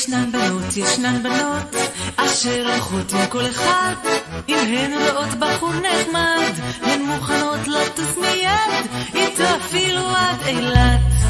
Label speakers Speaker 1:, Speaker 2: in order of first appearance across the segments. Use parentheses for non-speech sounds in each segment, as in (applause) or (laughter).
Speaker 1: ישנן בנות, ישנן בנות, אשר הולכות עם כל אחד, אם הן רואות בחור נחמד, הן מוכנות לטוס מיד, איתו אפילו עד אילת.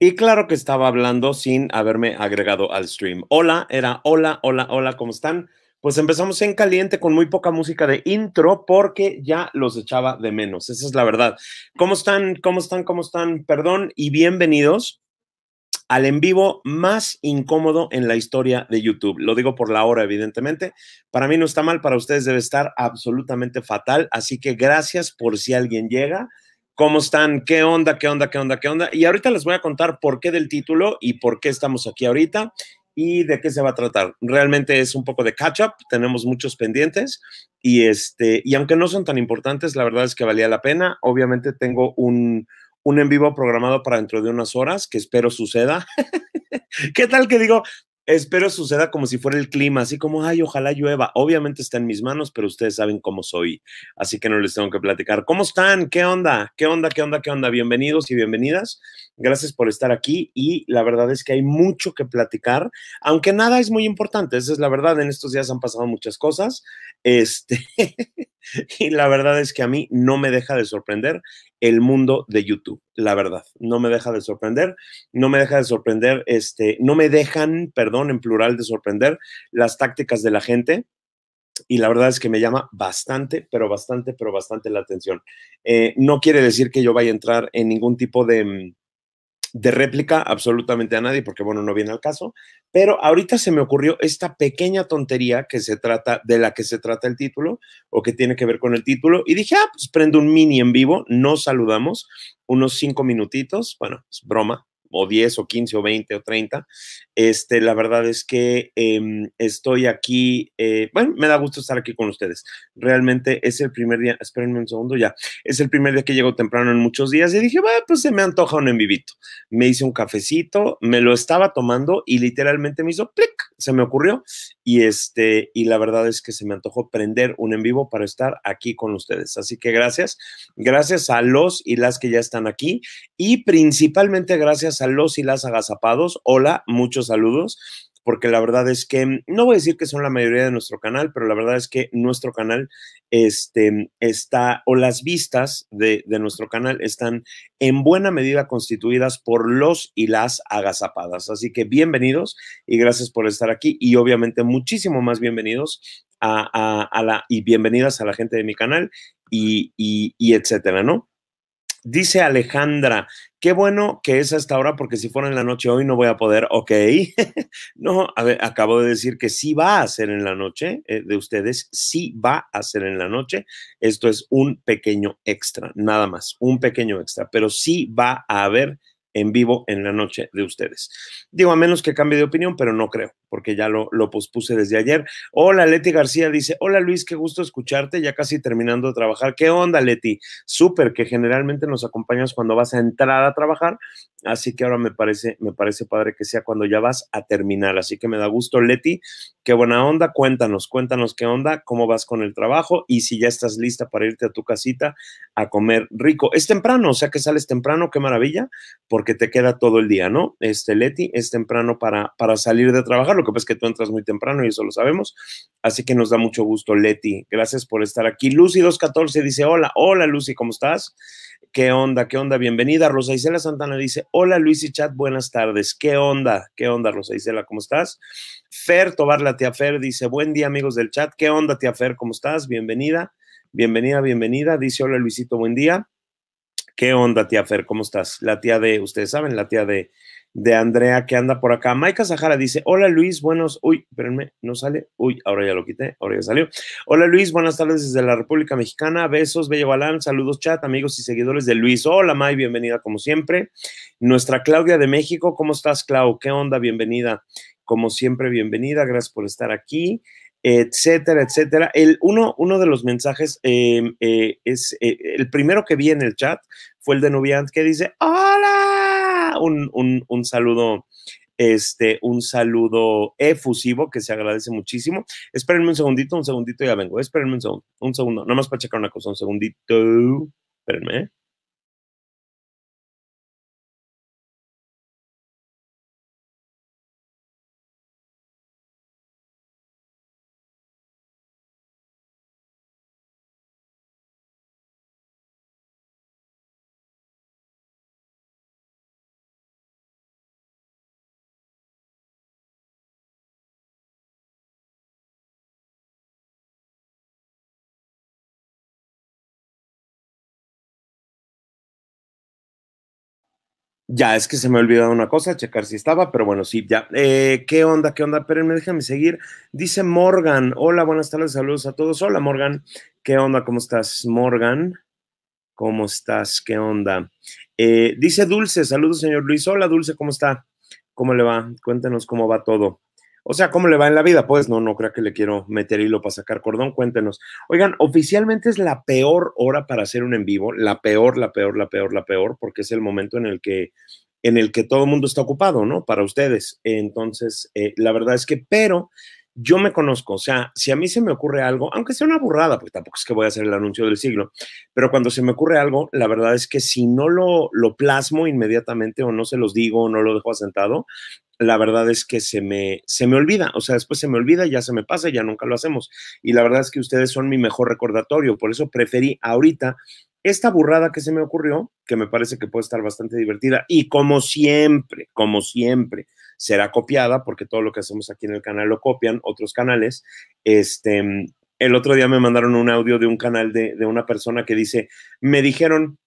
Speaker 2: Y claro que estaba hablando sin haberme agregado al stream. Hola, era hola, hola, hola, ¿cómo están? Pues empezamos en caliente con muy poca música de intro porque ya los echaba de menos, esa es la verdad. ¿Cómo están? ¿Cómo están? ¿Cómo están? Perdón y bienvenidos al en vivo más incómodo en la historia de YouTube. Lo digo por la hora, evidentemente. Para mí no está mal, para ustedes debe estar absolutamente fatal. Así que gracias por si alguien llega. ¿Cómo están? ¿Qué onda? ¿Qué onda? ¿Qué onda? ¿Qué onda? Y ahorita les voy a contar por qué del título y por qué estamos aquí ahorita y de qué se va a tratar. Realmente es un poco de catch up, tenemos muchos pendientes y este y aunque no son tan importantes, la verdad es que valía la pena. Obviamente tengo un un en vivo programado para dentro de unas horas que espero suceda. (laughs) ¿Qué tal que digo, espero suceda como si fuera el clima, así como, ay, ojalá llueva. Obviamente está en mis manos, pero ustedes saben cómo soy, así que no les tengo que platicar. ¿Cómo están? ¿Qué onda? ¿Qué onda? ¿Qué onda? ¿Qué onda? Bienvenidos y bienvenidas Gracias por estar aquí y la verdad es que hay mucho que platicar, aunque nada es muy importante, esa es la verdad, en estos días han pasado muchas cosas, este, (laughs) y la verdad es que a mí no me deja de sorprender el mundo de YouTube, la verdad, no me deja de sorprender, no me deja de sorprender, este, no me dejan, perdón, en plural de sorprender las tácticas de la gente, y la verdad es que me llama bastante, pero bastante, pero bastante la atención. Eh, no quiere decir que yo vaya a entrar en ningún tipo de, mm, de réplica absolutamente a nadie, porque bueno, no viene al caso, pero ahorita se me ocurrió esta pequeña tontería que se trata, de la que se trata el título, o que tiene que ver con el título, y dije, ah, pues prendo un mini en vivo, no saludamos, unos cinco minutitos, bueno, es broma, o 10 o 15 o 20 o 30. Este, la verdad es que em, estoy aquí, eh, bueno, me da gusto estar aquí con ustedes. Realmente es el primer día, espérenme un segundo ya, es el primer día que llego temprano en muchos días y dije, bueno, pues se me antoja un envivito. Me hice un cafecito, me lo estaba tomando y literalmente me hizo clic, se me ocurrió y este, y la verdad es que se me antojó prender un en vivo para estar aquí con ustedes. Así que gracias, gracias a los y las que ya están aquí y principalmente gracias a los y las agazapados. Hola, muchos saludos, porque la verdad es que, mm, no voy a decir que son la mayoría de nuestro canal, pero la verdad es que nuestro canal este, está, o las vistas de, nuestro canal están en buena medida constituidas por los y las agazapadas. Así que bienvenidos y gracias por estar aquí y obviamente muchísimo más bienvenidos a, la, y bienvenidas a la gente de mi canal y, y, y etcétera, ¿no? Dice Alejandra, qué bueno que es hasta ahora porque si fuera en la noche hoy no voy a poder, ok. (laughs) no, a ver, acabo de decir que sí va a ser en la noche eh, de ustedes, sí va a ser en la noche. Esto es un pequeño extra, nada más, un pequeño extra, pero sí va a haber en vivo en la noche de ustedes. Digo, a menos que cambie de opinión, pero no creo, porque ya lo, pospuse desde ayer. Hola, Leti García dice, hola Luis, qué gusto escucharte, ya casi terminando de trabajar. ¿Qué onda, Leti? Súper, que generalmente nos acompañas cuando vas a entrar a trabajar, así que ahora me parece, me parece padre que sea cuando ya vas a terminar, así que me da gusto, Leti. Qué buena onda, cuéntanos, cuéntanos qué onda, cómo vas con el trabajo y si ya estás lista para irte a tu casita a comer rico. Es temprano, o sea que sales temprano, qué maravilla, porque que te queda todo el día, ¿no? Este, Leti, es temprano para, para salir de trabajar, lo que pasa es que tú entras muy temprano y eso lo sabemos, así que nos da mucho gusto, Leti, gracias por estar aquí. Lucy214 dice, hola, hola Lucy, ¿cómo estás? ¿Qué onda? ¿Qué onda? Bienvenida. Rosa Isela Santana dice, hola Luis y Chat, buenas tardes. ¿Qué onda? ¿Qué onda, Rosa Isela? ¿Cómo estás? Fer Tobarla, la tía Fer, dice, buen día amigos del chat. ¿Qué onda, tía Fer? ¿Cómo estás? Bienvenida. Bienvenida, bienvenida. Dice, hola Luisito, buen día. ¿Qué onda, tía Fer? ¿Cómo estás? La tía de, ustedes saben, la tía de, de Andrea que anda por acá. Maika Zahara dice, hola Luis, buenos, uy, espérenme, no sale, uy, ahora ya lo quité, ahora ya salió. Hola Luis, buenas tardes desde la República Mexicana, besos, Bello Balán, saludos chat, amigos y seguidores de Luis. Hola May, bienvenida como siempre. Nuestra Claudia de México, ¿cómo estás Clau? ¿Qué onda? Bienvenida. Como siempre, bienvenida, gracias por estar aquí etcétera, etcétera. El, uno, de los mensajes em, eh, es eh, el primero que vi en el chat fue el de Nubiant que dice ¡Hola! Un, saludo. Este, un saludo efusivo que se agradece muchísimo. Espérenme un segundito, un segundito, ya vengo. Espérenme un segundo, un segundo, nada más para checar una cosa, un segundito. Espérenme. Ya, es que se me ha olvidado una cosa, checar si estaba, pero bueno, sí, ya. Eh, ¿Qué onda? ¿Qué onda? Espérenme, déjame seguir. Dice Morgan. Hola, buenas tardes, saludos a todos. Hola, Morgan. ¿Qué onda? ¿Cómo estás, Morgan? ¿Cómo estás? ¿Qué onda? Eh, dice Dulce, saludos, señor Luis. Hola, Dulce, ¿cómo está? ¿Cómo le va? Cuéntenos cómo va todo. O sea, ¿cómo le va en la vida? Pues no, no creo que le quiero meter hilo para sacar cordón. Cuéntenos. Oigan, oficialmente es la peor hora para hacer un en vivo, la peor, la peor, la peor, la peor, porque es el momento en el que en el que todo el mundo está ocupado, ¿no? Para ustedes. Entonces, eh, la verdad es que, pero yo me conozco, o sea, si a mí se me ocurre algo, aunque sea una burrada, porque tampoco es que voy a hacer el anuncio del siglo, pero cuando se me ocurre algo, la verdad es que si no lo, plasmo inmediatamente o no se los digo o no lo dejo asentado, la verdad es que se me, se me olvida, o sea, después se me olvida, ya se me pasa, ya nunca lo hacemos. Y la verdad es que ustedes son mi mejor recordatorio, por eso preferí ahorita esta burrada que se me ocurrió, que me parece que puede estar bastante divertida, y como siempre, como siempre, será copiada, porque todo lo que hacemos aquí en el canal lo copian otros canales. Este, el otro día me mandaron un audio de un canal de, una persona que dice, me dijeron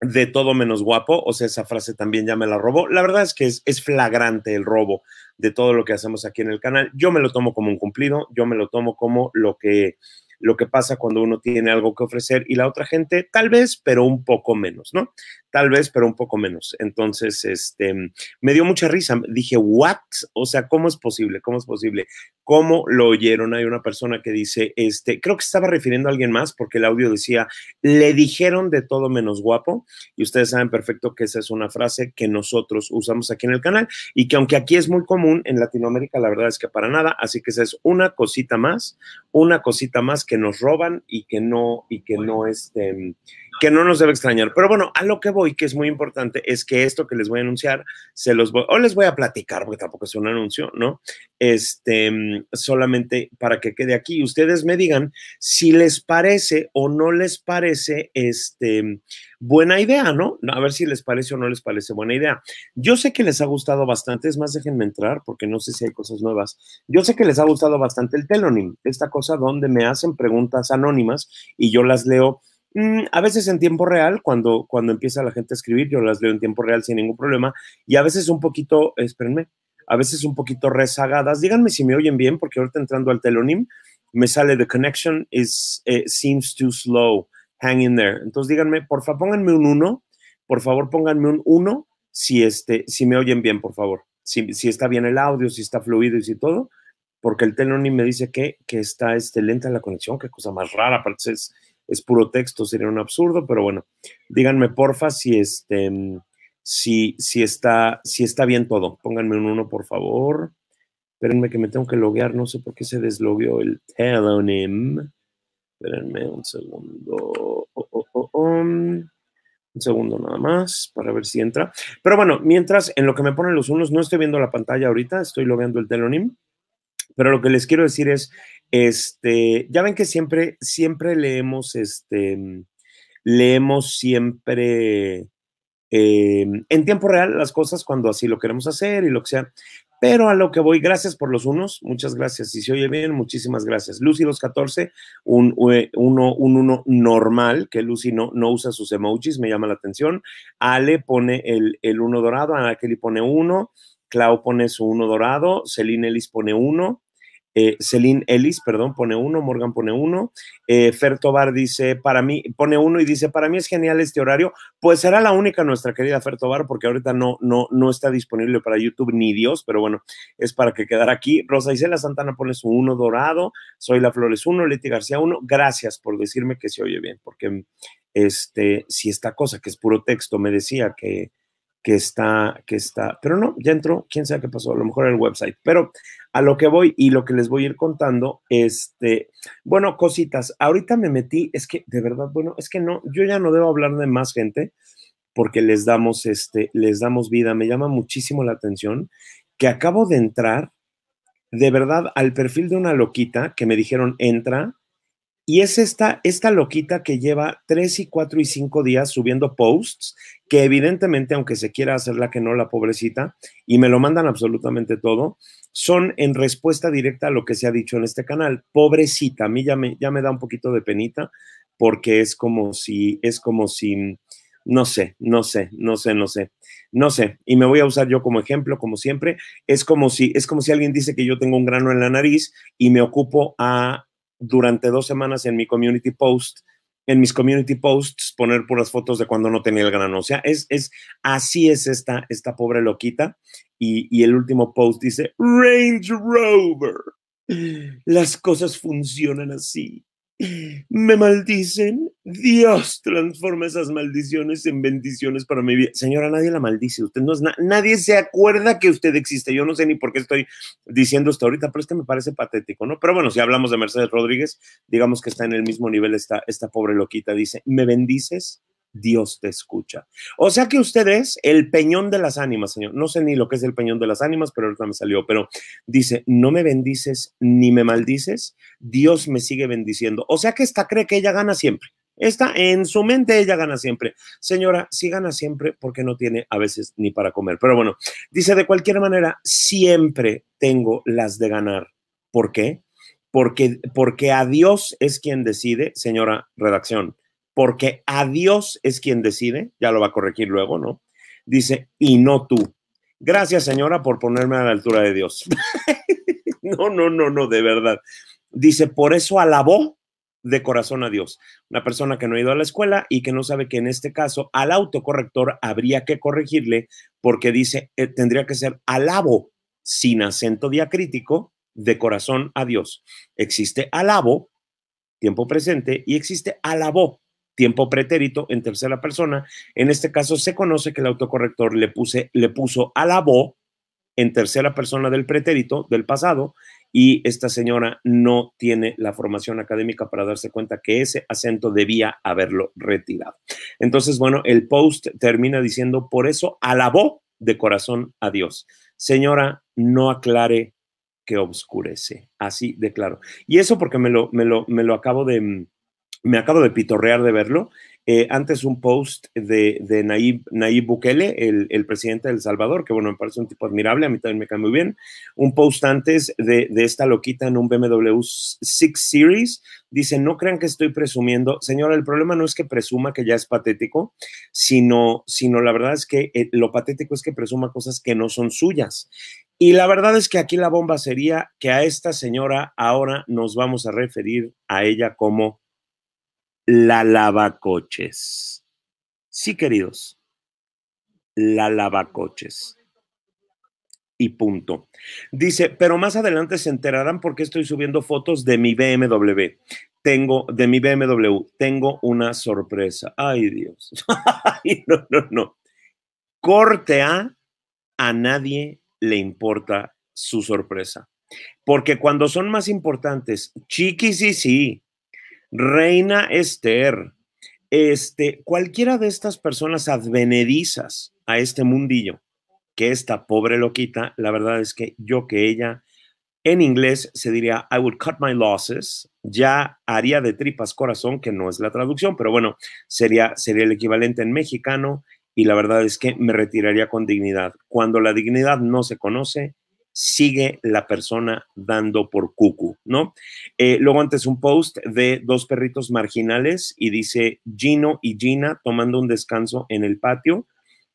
Speaker 2: de todo menos guapo, o sea, esa frase también ya me la robó. La verdad es que es, es, flagrante el robo de todo lo que hacemos aquí en el canal. Yo me lo tomo como un cumplido, yo me lo tomo como lo que, lo que pasa cuando uno tiene algo que ofrecer y la otra gente tal vez, pero un poco menos, ¿no? tal vez, pero un poco menos. Entonces, este, me dio mucha risa. Dije, ¿what? O sea, ¿cómo es posible? ¿Cómo es posible? ¿Cómo lo oyeron? Hay una persona que dice, este, creo que estaba refiriendo a alguien más porque el audio decía, le dijeron de todo menos guapo. Y ustedes saben perfecto que esa es una frase que nosotros usamos aquí en el canal y que aunque aquí es muy común, en Latinoamérica la verdad es que para nada. Así que esa es una cosita más, una cosita más que nos roban y que no, y que no, este, que no nos debe extrañar. Pero bueno, a lo que voy, que es muy importante, es que esto que les voy a anunciar, se los voy, o les voy a platicar, porque tampoco es un anuncio, ¿no? Este, mm, solamente para que quede aquí, ustedes me digan si les parece o no les parece, este, buena idea, ¿no? A ver si les parece o no les parece buena idea. Yo sé que les ha gustado bastante, es más, déjenme entrar, porque no sé si hay cosas nuevas. Yo sé que les ha gustado bastante el telonim, esta cosa donde me hacen preguntas anónimas y yo las leo Mm, a veces en tiempo real, cuando, cuando empieza la gente a escribir, yo las leo en tiempo real sin ningún problema, y a veces un poquito, espérenme, a veces un poquito rezagadas. Díganme si me oyen bien, porque ahorita entrando al telonim, me sale The connection is, eh, seems too slow, hang in there. Entonces díganme, por favor, pónganme un 1, por favor, pónganme un 1 si, este, si me oyen bien, por favor. Si, si, está bien el audio, si está fluido y si todo, porque el telonim me dice que, que está este, lenta la conexión, qué cosa más rara, parece es es puro texto, sería un absurdo, pero bueno, díganme porfa si este, si, si está, si está bien todo. Pónganme un uno, por favor. Espérenme que me tengo que loguear, no sé por qué se deslogueó el telonim. Espérenme un segundo. Oh, oh, oh, um, un segundo nada más para ver si entra. Pero bueno, mientras en lo que me ponen los unos, no estoy viendo la pantalla ahorita, estoy logueando el telonim. Pero lo que les quiero decir es, este, ya ven que siempre, siempre leemos, este, mm, leemos siempre em, en tiempo real las cosas cuando así lo queremos hacer y lo que sea. Pero a lo que voy, gracias por los unos, muchas gracias. Si se oye bien, muchísimas gracias. Lucy los 14, un, eh, uno, un uno normal, que Lucy no, no usa sus emojis, me llama la atención. Ale pone el, el uno dorado, Ana Kelly pone uno, Clau pone su uno dorado, Celine Ellis pone uno, eh, Celine Ellis, perdón, pone uno, Morgan pone uno, eh, Fer dice, para mí, pone uno y dice, para mí es genial este horario, pues será la única nuestra querida Fer Tobar, porque ahorita no, no, no está disponible para YouTube ni Dios, pero bueno, es para que quedara aquí. Rosa Isela Santana pone su uno dorado, Soy La Flores uno, Leti García uno, gracias por decirme que se oye bien, porque este, si esta cosa que es puro texto me decía que que está, que está, pero no, ya entró, quién sabe qué pasó, a lo mejor en el website, pero a lo que voy y lo que les voy a ir contando, este, bueno, cositas, ahorita me metí, es que de verdad, bueno, es que no, yo ya no debo hablar de más gente porque les damos, este, les damos vida, me llama muchísimo la atención que acabo de entrar, de verdad, al perfil de una loquita que me dijeron, entra, y es esta, esta loquita que lleva tres y cuatro y cinco días subiendo posts, que evidentemente, aunque se quiera hacer la que no, la pobrecita, y me lo mandan absolutamente todo, son en respuesta directa a lo que se ha dicho en este canal. Pobrecita, a mí ya me, ya me da un poquito de penita, porque es como si, es como si, no sé, no sé, no sé, no sé, no sé. Y me voy a usar yo como ejemplo, como siempre. Es como si, es como si alguien dice que yo tengo un grano en la nariz y me ocupo a durante dos semanas en mi community post, en mis community posts, poner puras fotos de cuando no tenía el grano. O sea, es, es así es esta, esta pobre loquita. Y, y el último post dice, Range Rover, las cosas funcionan así me maldicen, Dios transforma esas maldiciones en bendiciones para mi vida. Señora, nadie la maldice, usted no es nadie se acuerda que usted existe. Yo no sé ni por qué estoy diciendo esto ahorita, pero es que me parece patético, ¿no? Pero bueno, si hablamos de Mercedes Rodríguez, digamos que está en el mismo nivel esta, esta pobre loquita, dice, ¿me bendices? Dios te escucha. O sea que usted es el peñón de las ánimas, Señor. No sé ni lo que es el peñón de las ánimas, pero ahorita me salió. Pero dice, no me bendices ni me maldices, Dios me sigue bendiciendo. O sea que esta cree que ella gana siempre. Está en su mente ella gana siempre. Señora, si gana siempre, porque no tiene a veces ni para comer. Pero bueno, dice, de cualquier manera, siempre tengo las de ganar. ¿Por qué? Porque, porque a Dios es quien decide, señora redacción porque a Dios es quien decide, ya lo va a corregir luego, ¿no? Dice, y no tú. Gracias, señora, por ponerme a la altura de Dios. (laughs) no, no, no, no, de verdad. Dice, por eso alabó de corazón a Dios. Una persona que no ha ido a la escuela y que no sabe que en este caso al autocorrector habría que corregirle porque dice, eh, tendría que ser alabo sin acento diacrítico de corazón a Dios. Existe alabo, tiempo presente, y existe alabó, tiempo pretérito en tercera persona. En este caso se conoce que el autocorrector le, puse, le puso a la voz en tercera persona del pretérito del pasado y esta señora no tiene la formación académica para darse cuenta que ese acento debía haberlo retirado. Entonces, bueno, el post termina diciendo, por eso alabó de corazón a Dios. Señora, no aclare que obscurece, así declaro. Y eso porque me lo, me lo, me lo acabo de, mm, me acabo de pitorrear de verlo, eh, antes un post de, de Nayib, Bukele, el, presidente de El Salvador, que bueno, me parece un tipo admirable, a mí también me cae muy bien, un post antes de, esta loquita en un BMW 6 Series, dice, no crean que estoy presumiendo, señora, el problema no es que presuma que ya es patético, sino, sino la verdad es que eh, lo patético es que presuma cosas que no son suyas. Y la verdad es que aquí la bomba sería que a esta señora ahora nos vamos a referir a ella como la lavacoches. Sí, queridos, la lavacoches. Y punto. Dice, pero más adelante se enterarán porque estoy subiendo fotos de mi BMW. Tengo, de mi BMW, tengo una sorpresa. Ay, Dios. (laughs) no, no, no. Corte A, a nadie le importa su sorpresa. Porque cuando son más importantes, chiquis y sí, Reina Esther, este, cualquiera de estas personas advenedizas a este mundillo, que esta pobre loquita, la verdad es que yo que ella, en inglés se diría I would cut my losses, ya haría de tripas corazón, que no es la traducción, pero bueno, sería, sería el equivalente en mexicano y la verdad es que me retiraría con dignidad. Cuando la dignidad no se conoce, sigue la persona dando por cucu, ¿no? Eh, luego antes un post de dos perritos marginales y dice Gino y Gina tomando un descanso en el patio,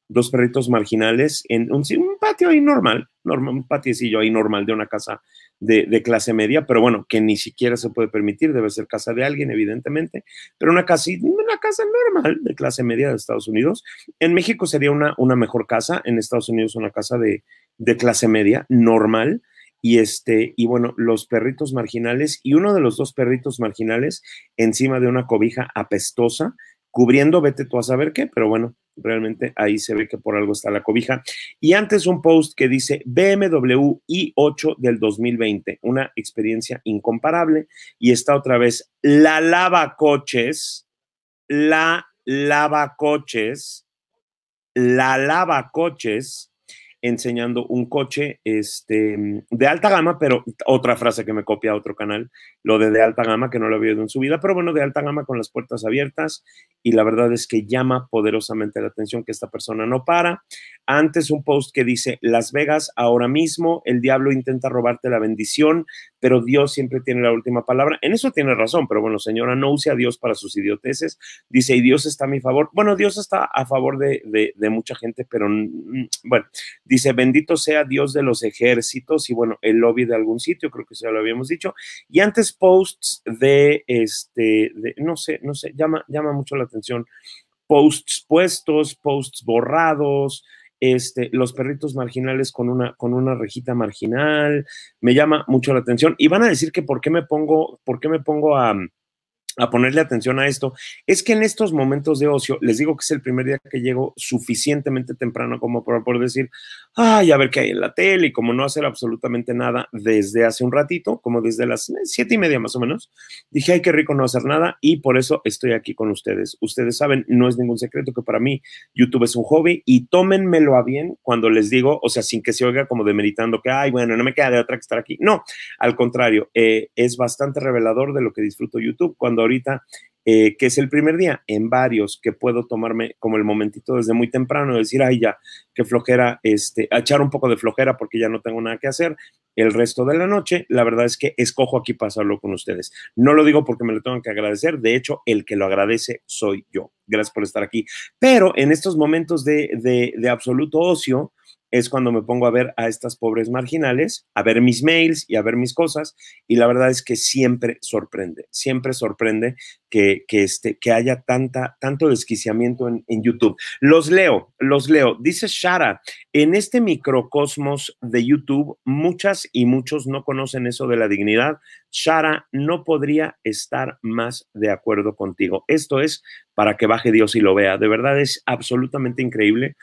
Speaker 2: dos perritos marginales en un, patio ahí normal, normal, un patiecillo ahí normal de una casa de, clase media, pero bueno, que ni siquiera se puede permitir, debe ser casa de alguien, evidentemente, pero una casa, una casa normal de clase media de Estados Unidos. En México sería una, una mejor casa, en Estados Unidos una casa de, de clase media, normal, y este, y bueno, los perritos marginales, y uno de los dos perritos marginales encima de una cobija apestosa, cubriendo, vete tú a saber qué, pero bueno, realmente ahí se ve que por algo está la cobija. Y antes un post que dice BMW i8 del 2020, una experiencia incomparable, y está otra vez la lava coches, la lava coches, la lava coches enseñando un coche este, de alta gama, pero otra frase que me copia otro canal, lo de de alta gama, que no lo había oído en su vida, pero bueno, de alta gama con las puertas abiertas y la verdad es que llama poderosamente la atención que esta persona no para. Antes un post que dice, Las Vegas ahora mismo, el diablo intenta robarte la bendición pero Dios siempre tiene la última palabra. En eso tiene razón, pero bueno, señora, no use a Dios para sus idioteses. Dice, y Dios está a mi favor. Bueno, Dios está a favor de, mucha gente, pero bueno, dice, bendito sea Dios de los ejércitos y bueno, el lobby de algún sitio, creo que ya lo habíamos dicho. Y antes posts de, este, de, no sé, no sé, llama, llama mucho la atención posts puestos, posts borrados, este, los perritos marginales con una, con una rejita marginal, me llama mucho la atención. Y van a decir que por qué me pongo, por qué me pongo a, a ponerle atención a esto, es que en estos momentos de ocio, les digo que es el primer día que llego suficientemente temprano como para poder decir, ay, a ver qué hay en la tele, y como no hacer absolutamente nada desde hace un ratito, como desde las eh, siete y media más o menos, dije, ay, qué rico no hacer nada, y por eso estoy aquí con ustedes. Ustedes saben, no es ningún secreto que para mí YouTube es un hobby, y tómenmelo a bien cuando les digo, o sea, sin que se oiga como demeritando que, ay, bueno, no me queda de otra que estar aquí. No, al contrario, eh, es bastante revelador de lo que disfruto YouTube. Cuando ahorita, eh, que es el primer día, en varios que puedo tomarme como el momentito desde muy temprano, decir, ay, ya, qué flojera, este, echar un poco de flojera porque ya no tengo nada que hacer. El resto de la noche, la verdad es que escojo aquí pasarlo con ustedes. No lo digo porque me lo tengan que agradecer, de hecho, el que lo agradece soy yo. Gracias por estar aquí. Pero en estos momentos de absoluto ocio, es cuando me pongo a ver a estas pobres marginales, a ver mis mails y a ver mis cosas, y la verdad es que siempre sorprende, siempre sorprende que, este, que haya tanta, tanto desquiciamiento en, en YouTube. Los leo, los leo. Dice Shara, en este microcosmos de YouTube, muchas y muchos no conocen eso de la dignidad. Shara, no podría estar más de acuerdo contigo. Esto es para que baje Dios y lo vea. De verdad es absolutamente increíble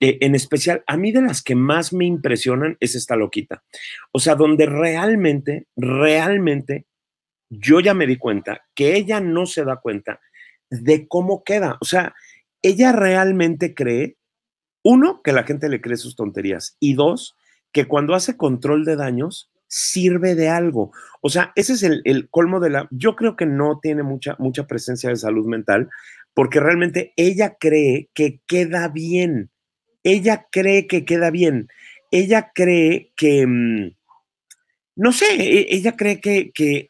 Speaker 2: eh, en especial, a mí de las que más me impresionan es esta loquita. O sea, donde realmente, realmente, yo ya me di cuenta que ella no se da cuenta de cómo queda. O sea, ella realmente cree, uno, que la gente le cree sus tonterías y dos, que cuando hace control de daños, sirve de algo. O sea, ese es el, el, colmo de la... Yo creo que no tiene mucha, mucha presencia de salud mental porque realmente ella cree que queda bien ella cree que queda bien, ella cree que, mm, no sé, e, ella cree que, que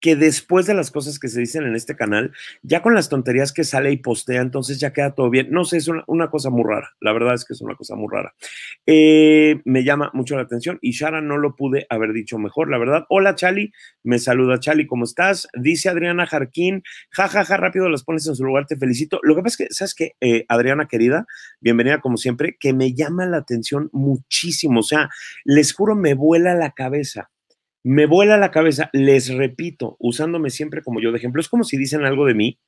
Speaker 2: que después de las cosas que se dicen en este canal, ya con las tonterías que sale y postea, entonces ya queda todo bien. No sé, es una, cosa muy rara. La verdad es que es una cosa muy rara. Eh, me llama mucho la atención y Shara no lo pude haber dicho mejor, la verdad. Hola, Chali. Me saluda, Chali. ¿Cómo estás? Dice Adriana Jarquín. Ja, ja, ja, rápido las pones en su lugar. Te felicito. Lo que pasa es que, ¿sabes qué, eh, Adriana querida? Bienvenida como siempre, que me llama la atención muchísimo. O sea, les juro, me vuela la cabeza me vuela la cabeza, les repito, usándome siempre como yo de ejemplo, es como si dicen algo de mí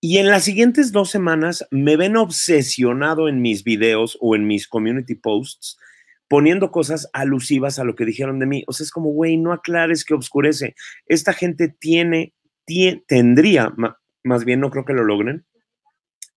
Speaker 2: y en las siguientes dos semanas me ven obsesionado en mis videos o en mis community posts poniendo cosas alusivas a lo que dijeron de mí. O sea, es como, güey, no aclares que obscurece. Esta gente tiene, tiene tendría, más bien no creo que lo logren,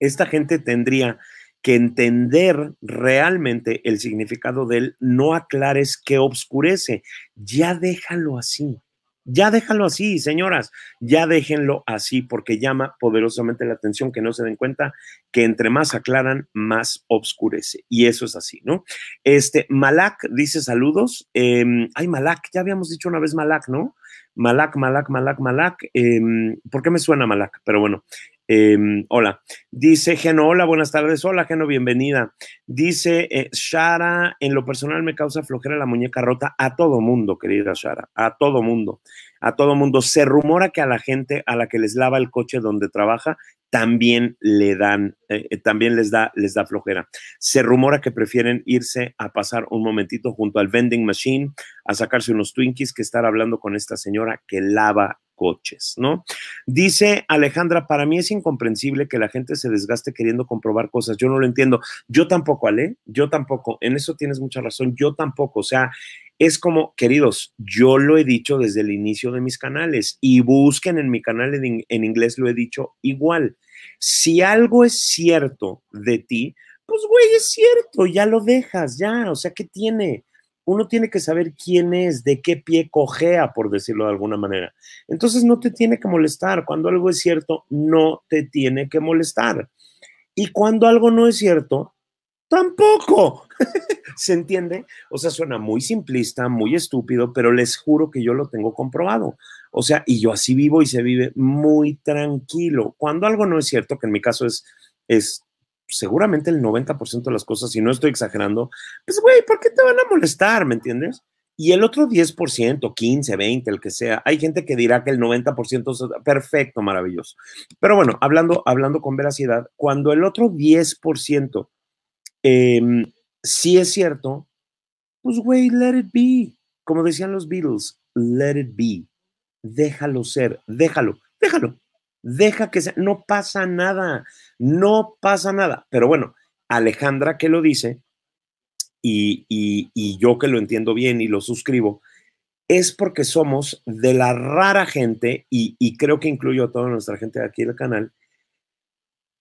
Speaker 2: esta gente tendría que entender realmente el significado del no aclares que obscurece. Ya déjalo así. Ya déjalo así, señoras, ya déjenlo así porque llama poderosamente la atención que no se den cuenta que entre más aclaran, más obscurece. Y eso es así, ¿no? Este, Malak dice saludos. Em, ay, Malak, ya habíamos dicho una vez Malak, ¿no? Malak, Malak, Malak, Malak. Em, ¿Por qué me suena Malak? Pero bueno, em, hola. Dice Geno, hola, buenas tardes. Hola, Geno, bienvenida. Dice eh, Shara, en lo personal me causa flojera la muñeca rota a todo mundo, querida Shara, a todo mundo a todo mundo. Se rumora que a la gente a la que les lava el coche donde trabaja también le dan, eh, eh, también les da, les da flojera. Se rumora que prefieren irse a pasar un momentito junto al vending machine a sacarse unos Twinkies que estar hablando con esta señora que lava coches, ¿no? Dice Alejandra, para mí es incomprensible que la gente se desgaste queriendo comprobar cosas. Yo no lo entiendo. Yo tampoco, Ale, yo tampoco. En eso tienes mucha razón. Yo tampoco. O sea, es como, queridos, yo lo he dicho desde el inicio de mis canales y busquen en mi canal en, inglés, lo he dicho igual. Si algo es cierto de ti, pues güey, es cierto, ya lo dejas, ya, o sea, ¿qué tiene? uno tiene que saber quién es, de qué pie cojea, por decirlo de alguna manera. Entonces no te tiene que molestar. Cuando algo es cierto, no te tiene que molestar. Y cuando algo no es cierto, tampoco. (laughs) ¿Se entiende? O sea, suena muy simplista, muy estúpido, pero les juro que yo lo tengo comprobado. O sea, y yo así vivo y se vive muy tranquilo. Cuando algo no es cierto, que en mi caso es, es seguramente el 90% de las cosas, si no estoy exagerando, pues, güey, ¿por qué te van a molestar? ¿Me entiendes? Y el otro 10%, 15, 20, el que sea, hay gente que dirá que el 90% es perfecto, maravilloso. Pero bueno, hablando, hablando con veracidad, cuando el otro 10% em, sí es cierto, pues, güey, let it be. Como decían los Beatles, let it be. Déjalo ser, déjalo, déjalo, deja que sea, no pasa nada, no pasa nada. Pero bueno, Alejandra que lo dice y, yo que lo entiendo bien y lo suscribo, es porque somos de la rara gente, y, creo que incluyo a toda nuestra gente de aquí del canal,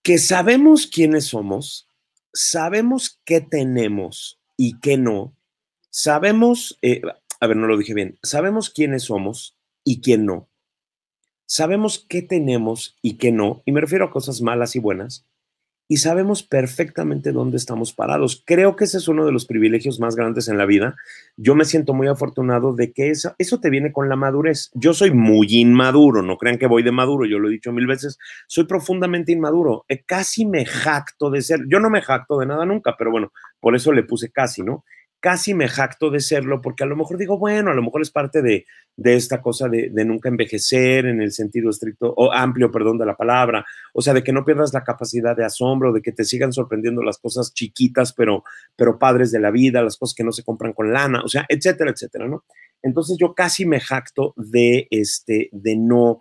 Speaker 2: que sabemos quiénes somos, sabemos qué tenemos y qué no, sabemos, eh, a ver, no lo dije bien, sabemos quiénes somos y quién no, Sabemos qué tenemos y qué no, y me refiero a cosas malas y buenas, y sabemos perfectamente dónde estamos parados. Creo que ese es uno de los privilegios más grandes en la vida. Yo me siento muy afortunado de que eso, eso te viene con la madurez. Yo soy muy inmaduro, no crean que voy de maduro, yo lo he dicho mil veces, soy profundamente inmaduro, eh, casi me jacto de ser, yo no me jacto de nada nunca, pero bueno, por eso le puse casi, ¿no? casi me jacto de serlo, porque a lo mejor digo, bueno, a lo mejor es parte de, esta cosa de, nunca envejecer en el sentido estricto o amplio, perdón, de la palabra, o sea, de que no pierdas la capacidad de asombro, de que te sigan sorprendiendo las cosas chiquitas, pero, pero padres de la vida, las cosas que no se compran con lana, o sea, etcétera, etcétera, ¿no? Entonces yo casi me jacto de, este, de no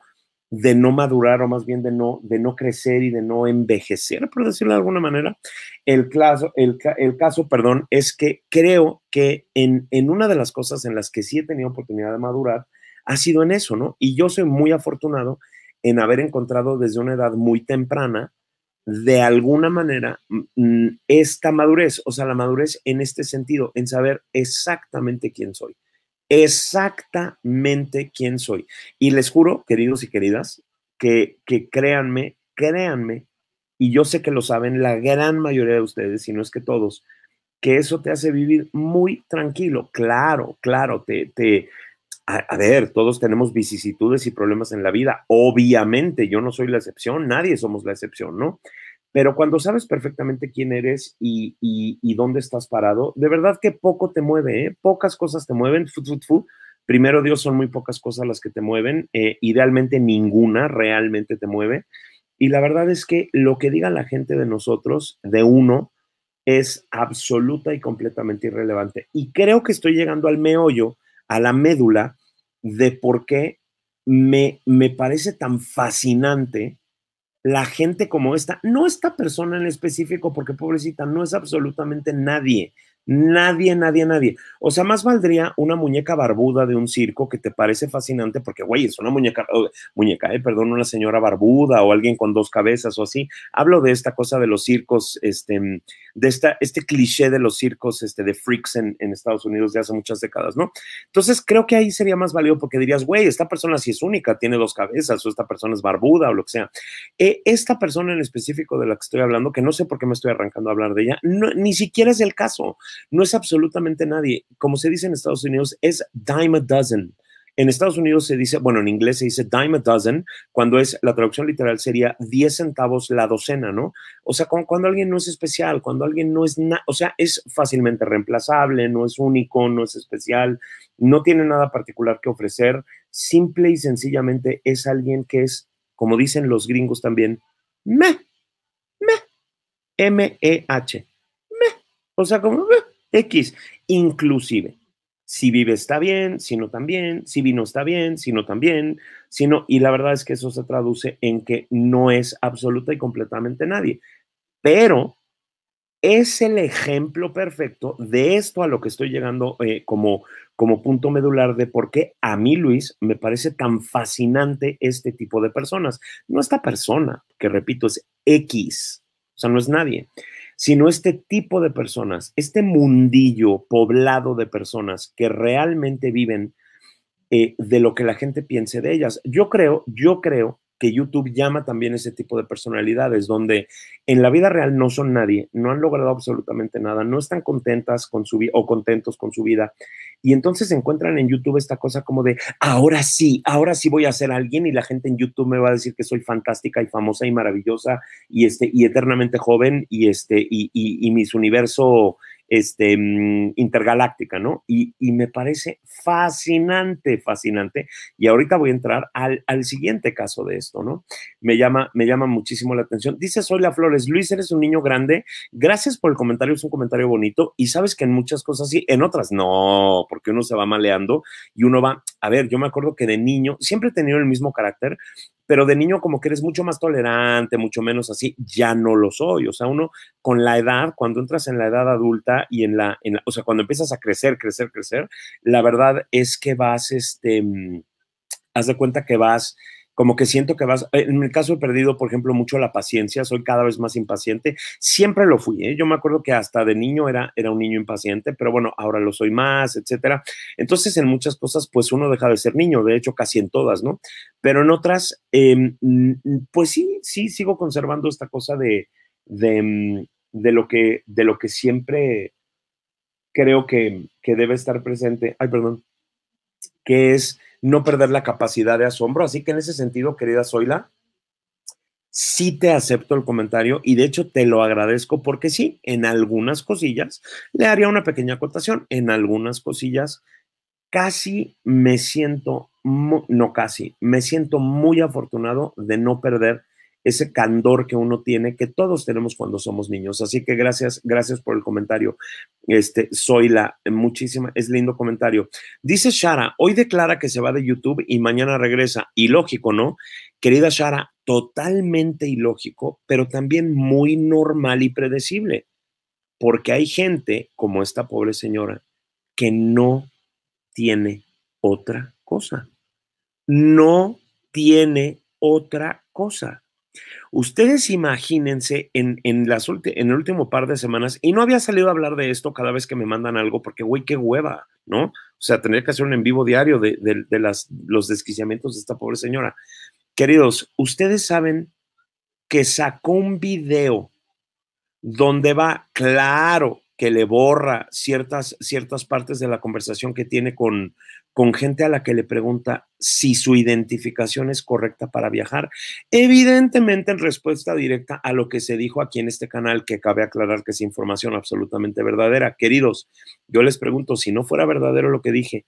Speaker 2: de no madurar o más bien de no, de no crecer y de no envejecer, por decirlo de alguna manera. El caso, el, caso perdón, es que creo que en, en, una de las cosas en las que sí he tenido oportunidad de madurar ha sido en eso, ¿no? Y yo soy muy afortunado en haber encontrado desde una edad muy temprana, de alguna manera, esta madurez, o sea, la madurez en este sentido, en saber exactamente quién soy exactamente quién soy. Y les juro, queridos y queridas, que, que créanme, créanme, y yo sé que lo saben la gran mayoría de ustedes, si no es que todos, que eso te hace vivir muy tranquilo. Claro, claro, te, a, ver, todos tenemos vicisitudes y problemas en la vida. Obviamente, yo no soy la excepción, nadie somos la excepción, ¿no? Pero cuando sabes perfectamente quién eres y, dónde estás parado, de verdad que poco te mueve, ¿eh? pocas cosas te mueven. Primero Dios, son muy pocas cosas las que te mueven. Eh, idealmente ninguna realmente te mueve. Y la verdad es que lo que diga la gente de nosotros, de uno, es absoluta y completamente irrelevante. Y creo que estoy llegando al meollo, a la médula de por qué me, me parece tan fascinante la gente como esta, no esta persona en específico, porque pobrecita, no es absolutamente nadie, Nadie, nadie, nadie. O sea, más valdría una muñeca barbuda de un circo que te parece fascinante porque, güey, es una muñeca, muñeca, eh, perdón, una señora barbuda o alguien con dos cabezas o así. Hablo de esta cosa de los circos, este, de esta, este cliché de los circos, este, de freaks en, Estados Unidos de hace muchas décadas, ¿no? Entonces, creo que ahí sería más válido porque dirías, güey, esta persona si es única, tiene dos cabezas o esta persona es barbuda o lo que sea. E, esta persona en específico de la que estoy hablando, que no sé por qué me estoy arrancando a hablar de ella, ni siquiera es el caso no es absolutamente nadie. Como se dice en Estados Unidos, es dime a dozen. En Estados Unidos se dice, bueno, en inglés se dice dime a dozen, cuando es, la traducción literal sería 10 centavos la docena, ¿no? O sea, cuando, alguien no es especial, cuando alguien no es, o sea, es fácilmente reemplazable, no es único, no es especial, no tiene nada particular que ofrecer, simple y sencillamente es alguien que es, como dicen los gringos también, me meh, M-E-H. E o sea, como eh, X, inclusive. Si vive está bien, si no también, si vino está bien, si no también, si no, y la verdad es que eso se traduce en que no es absoluta y completamente nadie. Pero es el ejemplo perfecto de esto a lo que estoy llegando eh, como, como punto medular de por qué a mí, Luis, me parece tan fascinante este tipo de personas. No esta persona, que repito, es X, o sea, no es nadie sino este tipo de personas, este mundillo poblado de personas que realmente viven eh, de lo que la gente piense de ellas. Yo creo, yo creo que YouTube llama también ese tipo de personalidades, donde en la vida real no son nadie, no han logrado absolutamente nada, no están contentas con su vida o contentos con su vida. Y entonces encuentran en YouTube esta cosa como de, ahora sí, ahora sí voy a ser alguien y la gente en YouTube me va a decir que soy fantástica y famosa y maravillosa y, este, y eternamente joven y, este, y, y, y mis universo este, mm, intergaláctica, ¿no? Y, me parece fascinante, fascinante. Y ahorita voy a entrar al, al, siguiente caso de esto, ¿no? Me llama, me llama muchísimo la atención. Dice Soy la Flores, Luis, eres un niño grande. Gracias por el comentario, es un comentario bonito. Y sabes que en muchas cosas sí, en otras no, porque uno se va maleando y uno va, a ver, yo me acuerdo que de niño siempre he tenido el mismo carácter, pero de niño como que eres mucho más tolerante, mucho menos así, ya no lo soy. O sea, uno con la edad, cuando entras en la edad adulta y en la, o sea, cuando empiezas a crecer, crecer, crecer, la verdad es que vas, este, mm, haz de cuenta que vas como que siento que vas, en mi caso he perdido, por ejemplo, mucho la paciencia, soy cada vez más impaciente, siempre lo fui, ¿eh? yo me acuerdo que hasta de niño era, era un niño impaciente, pero bueno, ahora lo soy más, etcétera. Entonces, en muchas cosas, pues uno deja de ser niño, de hecho, casi en todas, ¿no? Pero en otras, em, pues sí, sí, sigo conservando esta cosa de, em, de, lo, que, de lo que siempre creo que, que debe estar presente, ay, perdón, que es no perder la capacidad de asombro. Así que en ese sentido, querida Zoila, sí te acepto el comentario y de hecho te lo agradezco porque sí, en algunas cosillas, le haría una pequeña acotación, en algunas cosillas casi me siento, no casi, me siento muy afortunado de no perder ese candor que uno tiene, que todos tenemos cuando somos niños. Así que gracias, gracias por el comentario. Este, soy la muchísima, es lindo comentario. Dice Shara, hoy declara que se va de YouTube y mañana regresa. Ilógico, ¿no? Querida Shara, totalmente ilógico, pero también muy normal y predecible, porque hay gente como esta pobre señora que no tiene otra cosa. No tiene otra cosa. Ustedes imagínense en, en el último par de semanas, y no había salido a hablar de esto cada vez que me mandan algo, porque güey, qué hueva, ¿no? O sea, tener que hacer un en vivo diario de, las, los desquiciamientos de esta pobre señora. Queridos, ustedes saben que sacó un video donde va claro que le borra ciertas, ciertas partes de la conversación que tiene con, con gente a la que le pregunta si su identificación es correcta para viajar, evidentemente en respuesta directa a lo que se dijo aquí en este canal, que cabe aclarar que es información absolutamente verdadera. Queridos, yo les pregunto, si no fuera verdadero lo que dije,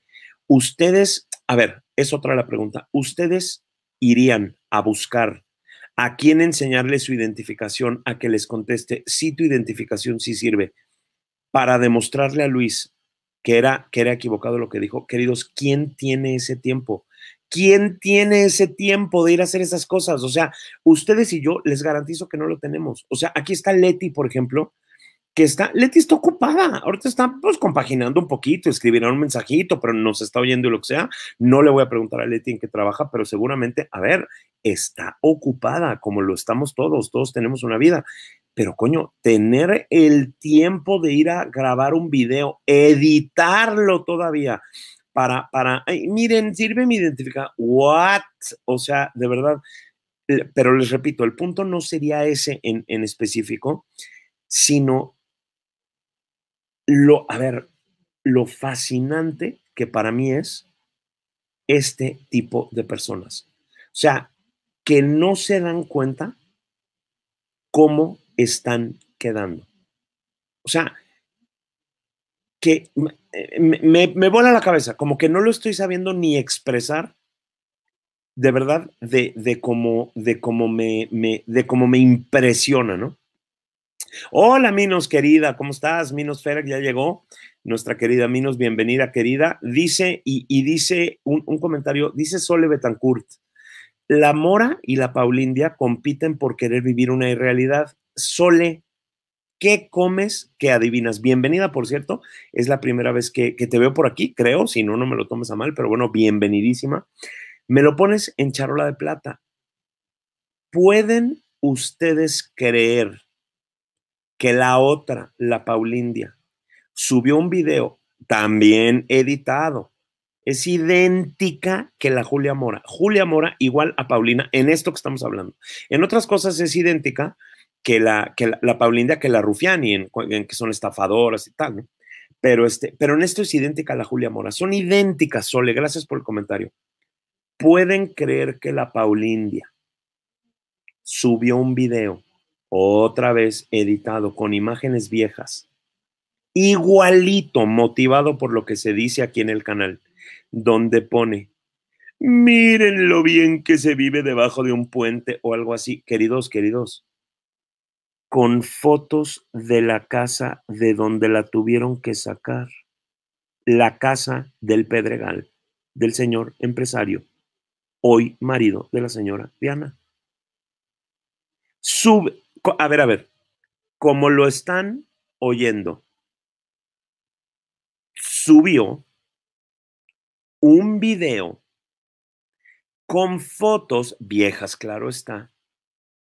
Speaker 2: ustedes, a ver, es otra la pregunta, ustedes irían a buscar a quién enseñarle su identificación, a que les conteste si tu identificación sí sirve, para demostrarle a Luis que era, que era equivocado lo que dijo. Queridos, ¿quién tiene ese tiempo? ¿Quién tiene ese tiempo de ir a hacer esas cosas? O sea, ustedes y yo les garantizo que no lo tenemos. O sea, aquí está Leti, por ejemplo, que está, Leti está ocupada, ahorita está pues compaginando un poquito, escribirá un mensajito, pero nos está oyendo y lo que sea. No le voy a preguntar a Leti en qué trabaja, pero seguramente, a ver, está ocupada, como lo estamos todos, todos tenemos una vida. Pero coño, tener el tiempo de ir a grabar un video, editarlo todavía, para, para, miren, sirve mi identificación, what, o sea, de verdad, eh, pero les repito, el punto no sería ese en, en específico, sino lo, a ver, lo fascinante que para mí es este tipo de personas. O sea, que no se dan cuenta cómo están quedando. O sea, que me, me, vuela la cabeza, como que no lo estoy sabiendo ni expresar de verdad de, de cómo, de cómo me, me, de cómo me impresiona, ¿no? Hola, Minos, querida, ¿cómo estás? Minos Ferrer ya llegó. Nuestra querida Minos, bienvenida, querida. Dice, y, dice un, comentario, dice Sole Betancourt, la Mora y la Paulindia compiten por querer vivir una irrealidad. Sole, ¿qué comes ¿Qué adivinas? Bienvenida, por cierto, es la primera vez que, que te veo por aquí, creo, si no, no me lo tomes a mal, pero bueno, bienvenidísima. Me lo pones en charola de plata. ¿Pueden ustedes creer que la otra, la Paulindia, subió un video también editado. Es idéntica que la Julia Mora. Julia Mora igual a Paulina en esto que estamos hablando. En otras cosas es idéntica que la, que la, Paulindia que la Rufiani, en, que son estafadoras y tal, ¿no? Pero, este, pero en esto es idéntica a la Julia Mora. Son idénticas, Sole. Gracias por el comentario. Pueden creer que la Paulindia subió un video otra vez editado con imágenes viejas, igualito, motivado por lo que se dice aquí en el canal, donde pone, miren lo bien que se vive debajo de un puente o algo así, queridos, queridos, con fotos de la casa de donde la tuvieron que sacar, la casa del Pedregal, del señor empresario, hoy marido de la señora Diana. Sube, a ver, a ver, como lo están oyendo, subió un video con fotos viejas, claro está,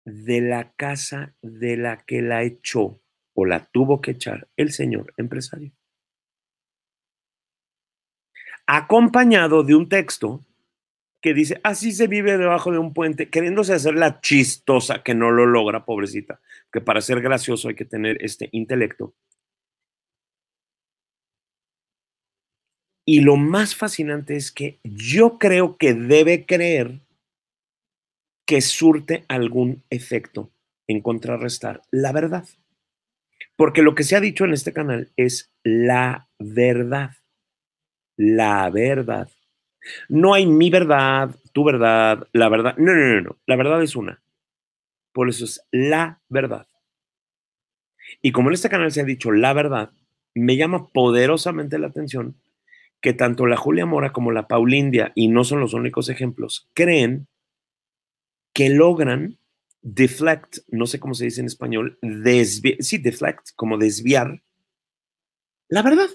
Speaker 2: de la casa de la que la echó o la tuvo que echar el señor empresario. Acompañado de un texto que dice, así se vive debajo de un puente, queriéndose hacer la chistosa que no lo logra, pobrecita, que para ser gracioso hay que tener este intelecto. Y lo más fascinante es que yo creo que debe creer que surte algún efecto en contrarrestar la verdad. Porque lo que se ha dicho en este canal es la verdad. La verdad. No hay mi verdad, tu verdad, la verdad. No, no, no, no. La verdad es una. Por eso es la verdad. Y como en este canal se ha dicho la verdad, me llama poderosamente la atención que tanto la Julia Mora como la Paulindia, y no son los únicos ejemplos, creen que logran deflect, no sé cómo se dice en español, desviar, sí, deflect, como desviar la verdad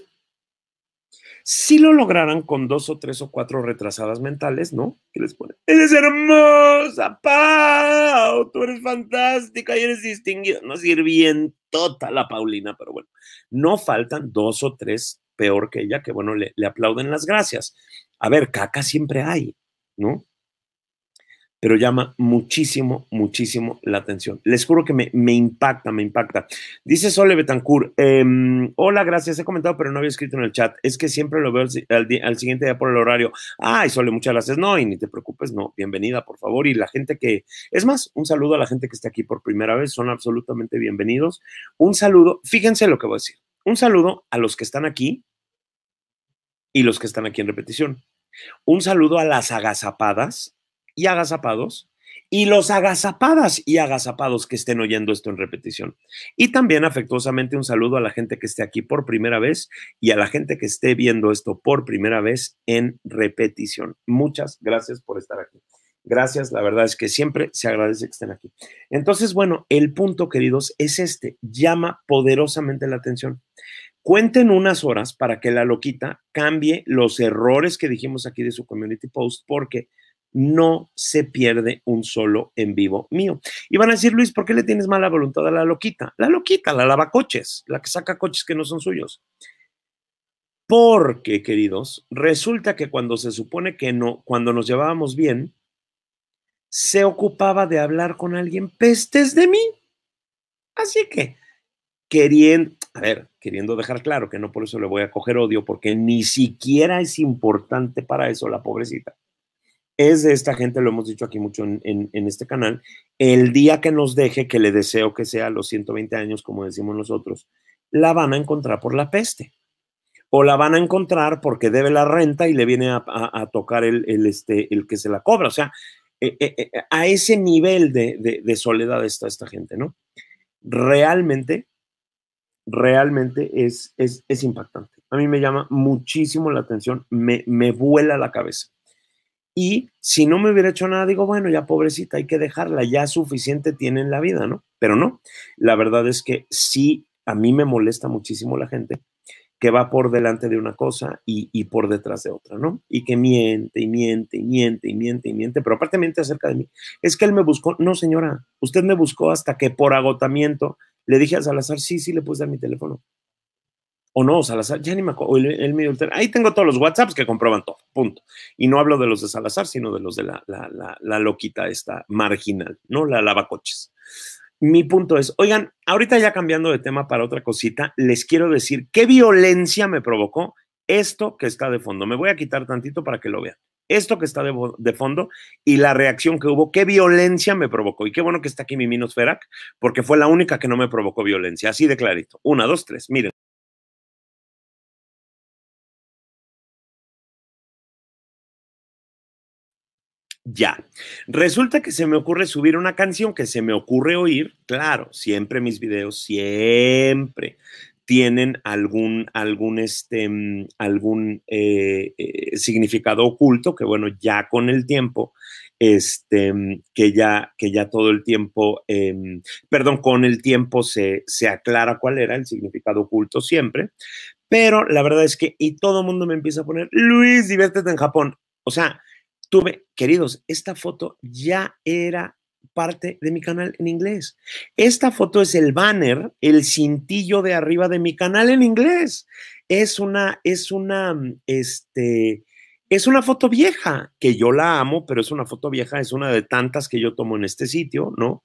Speaker 2: si lo lograran con dos o tres o cuatro retrasadas mentales, ¿no? Que les pone? eres hermosa, Pau, tú eres fantástica y eres distinguida. No toda la Paulina, pero bueno, no faltan dos o tres peor que ella que, bueno, le aplauden las gracias. A ver, caca siempre hay, ¿no? pero llama muchísimo, muchísimo la atención. Les juro que me, impacta, me impacta. Dice Sole Betancourt, em, hola, gracias, he comentado, pero no había escrito en el chat. Es que siempre lo veo al, al, siguiente día por el horario. Ay, Sole, muchas gracias. No, y ni te preocupes, no, bienvenida, por favor. Y la gente que, es más, un saludo a la gente que está aquí por primera vez, son absolutamente bienvenidos. Un saludo, fíjense lo que voy a decir. Un saludo a los que están aquí y los que están aquí en repetición. Un saludo a las agazapadas y agazapados y los agazapadas y agazapados que estén oyendo esto en repetición. Y también afectuosamente un saludo a la gente que esté aquí por primera vez y a la gente que esté viendo esto por primera vez en repetición. Muchas gracias por estar aquí. Gracias, la verdad es que siempre se agradece que estén aquí. Entonces, bueno, el punto, queridos, es este, llama poderosamente la atención. Cuenten unas horas para que la loquita cambie los errores que dijimos aquí de su community post, porque no se pierde un solo en vivo mío. Y van a decir, Luis, ¿por qué le tienes mala voluntad a la loquita? La loquita, la lavacoches, la que saca coches que no son suyos. Porque, queridos, resulta que cuando se supone que no, cuando nos llevábamos bien, se ocupaba de hablar con alguien pestes de mí. Así que, queriendo, a ver, queriendo dejar claro que no por eso le voy a coger odio, porque ni siquiera es importante para eso la pobrecita es de esta gente, lo hemos dicho aquí mucho en, este canal, el día que nos deje, que le deseo que sea los 120 años, como decimos nosotros, la van a encontrar por la peste. O la van a encontrar porque debe la renta y le viene a, tocar el, este, el que se la cobra. O sea, eh, eh, eh, a ese nivel de, soledad está esta gente, ¿no? Realmente realmente es, es, impactante. A mí me llama muchísimo la atención, me vuela la cabeza. Y si no me hubiera hecho nada, digo, bueno, ya pobrecita, hay que dejarla, ya suficiente tiene en la vida, ¿no? Pero no, la verdad es que sí, a mí me molesta muchísimo la gente que va por delante de una cosa y, por detrás de otra, ¿no? Y que miente y miente y miente y miente y miente, pero aparte miente acerca de mí. Es que él me buscó, no señora, usted me buscó hasta que por agotamiento le dije a Salazar, sí, sí, le puse dar mi teléfono o no, Salazar, ya ni me acuerdo, o Ahí tengo todos los WhatsApps que comproban todo, punto. Y no hablo de los de Salazar, sino de los de la, loquita esta marginal, ¿no? La lavacoches. Mi punto es, oigan, ahorita ya cambiando de tema para otra cosita, les quiero decir qué violencia me provocó esto que está de fondo. Me voy a quitar tantito para que lo vean. Esto que está de, fondo y la reacción que hubo, qué violencia me provocó. Y qué bueno que está aquí mi Minos porque fue la única que no me provocó violencia. Así de clarito. Una, dos, tres, miren. Ya. Resulta que se me ocurre subir una canción que se me ocurre oír. Claro, siempre mis videos, siempre tienen algún, algún, este, mm, algún eh, eh, significado oculto que, bueno, ya con el tiempo, este, mm, que, ya, que ya todo el tiempo, em, perdón, con el tiempo se, se aclara cuál era el significado oculto siempre. Pero la verdad es que, y todo el mundo me empieza a poner, Luis, diviértete en Japón. O sea, tuve, queridos, esta foto ya era parte de mi canal en inglés. Esta foto es el banner, el cintillo de arriba de mi canal en inglés. Es una, es una, mm, este, es una foto vieja, que yo la amo, pero es una foto vieja, es una de tantas que yo tomo en este sitio, ¿no?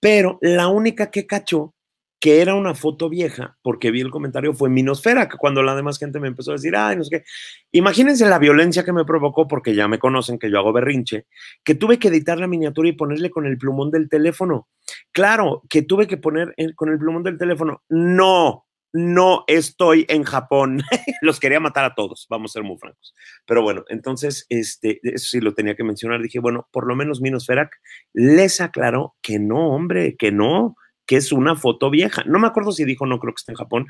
Speaker 2: Pero la única que cacho que era una foto vieja, porque vi el comentario, fue Minosfera, cuando la demás gente me empezó a decir, ay, no sé qué. Imagínense la violencia que me provocó, porque ya me conocen que yo hago berrinche, que tuve que editar la miniatura y ponerle con el plumón del teléfono. Claro, que tuve que poner con el plumón del teléfono. No, no estoy en Japón. (laughs) Los quería matar a todos, vamos a ser muy francos. Pero bueno, entonces, este, eso sí lo tenía que mencionar. Dije, bueno, por lo menos Minosfera les aclaró que no, hombre, que no, que es una foto vieja. No me acuerdo si dijo, no creo que esté en Japón,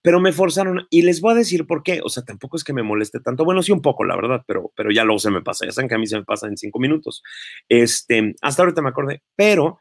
Speaker 2: pero me forzaron y les voy a decir por qué. O sea, tampoco es que me moleste tanto. Bueno, sí, un poco, la verdad, pero, pero ya luego se me pasa. Ya saben que a mí se me pasa en cinco minutos. Este, hasta ahorita me acordé, pero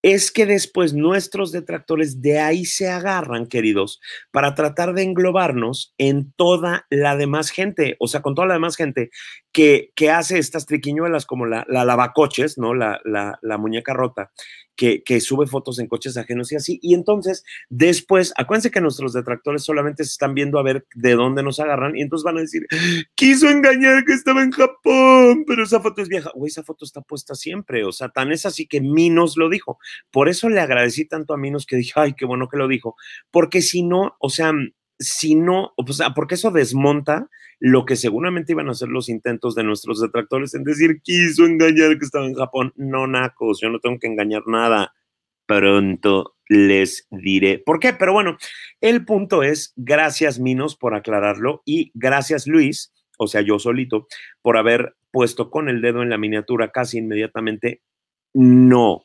Speaker 2: es que después nuestros detractores de ahí se agarran, queridos, para tratar de englobarnos en toda la demás gente, o sea, con toda la demás gente que, hace estas triquiñuelas como la, la lavacoches, ¿no? La, la, muñeca rota, que, que, sube fotos en coches ajenos y así. Y entonces, después, acuérdense que nuestros detractores solamente se están viendo a ver de dónde nos agarran y entonces van a decir, quiso engañar que estaba en Japón, pero esa foto es vieja. Uy, esa foto está puesta siempre. O sea, tan es así que Minos lo dijo. Por eso le agradecí tanto a Minos que dije, ay, qué bueno que lo dijo. Porque si no, o sea, si no, o sea, porque eso desmonta lo que seguramente iban a ser los intentos de nuestros detractores en decir, quiso engañar que estaba en Japón. No, nacos, yo no tengo que engañar nada. Pronto les diré por qué. Pero bueno, el punto es, gracias Minos por aclararlo y gracias Luis, o sea, yo solito, por haber puesto con el dedo en la miniatura casi inmediatamente. No,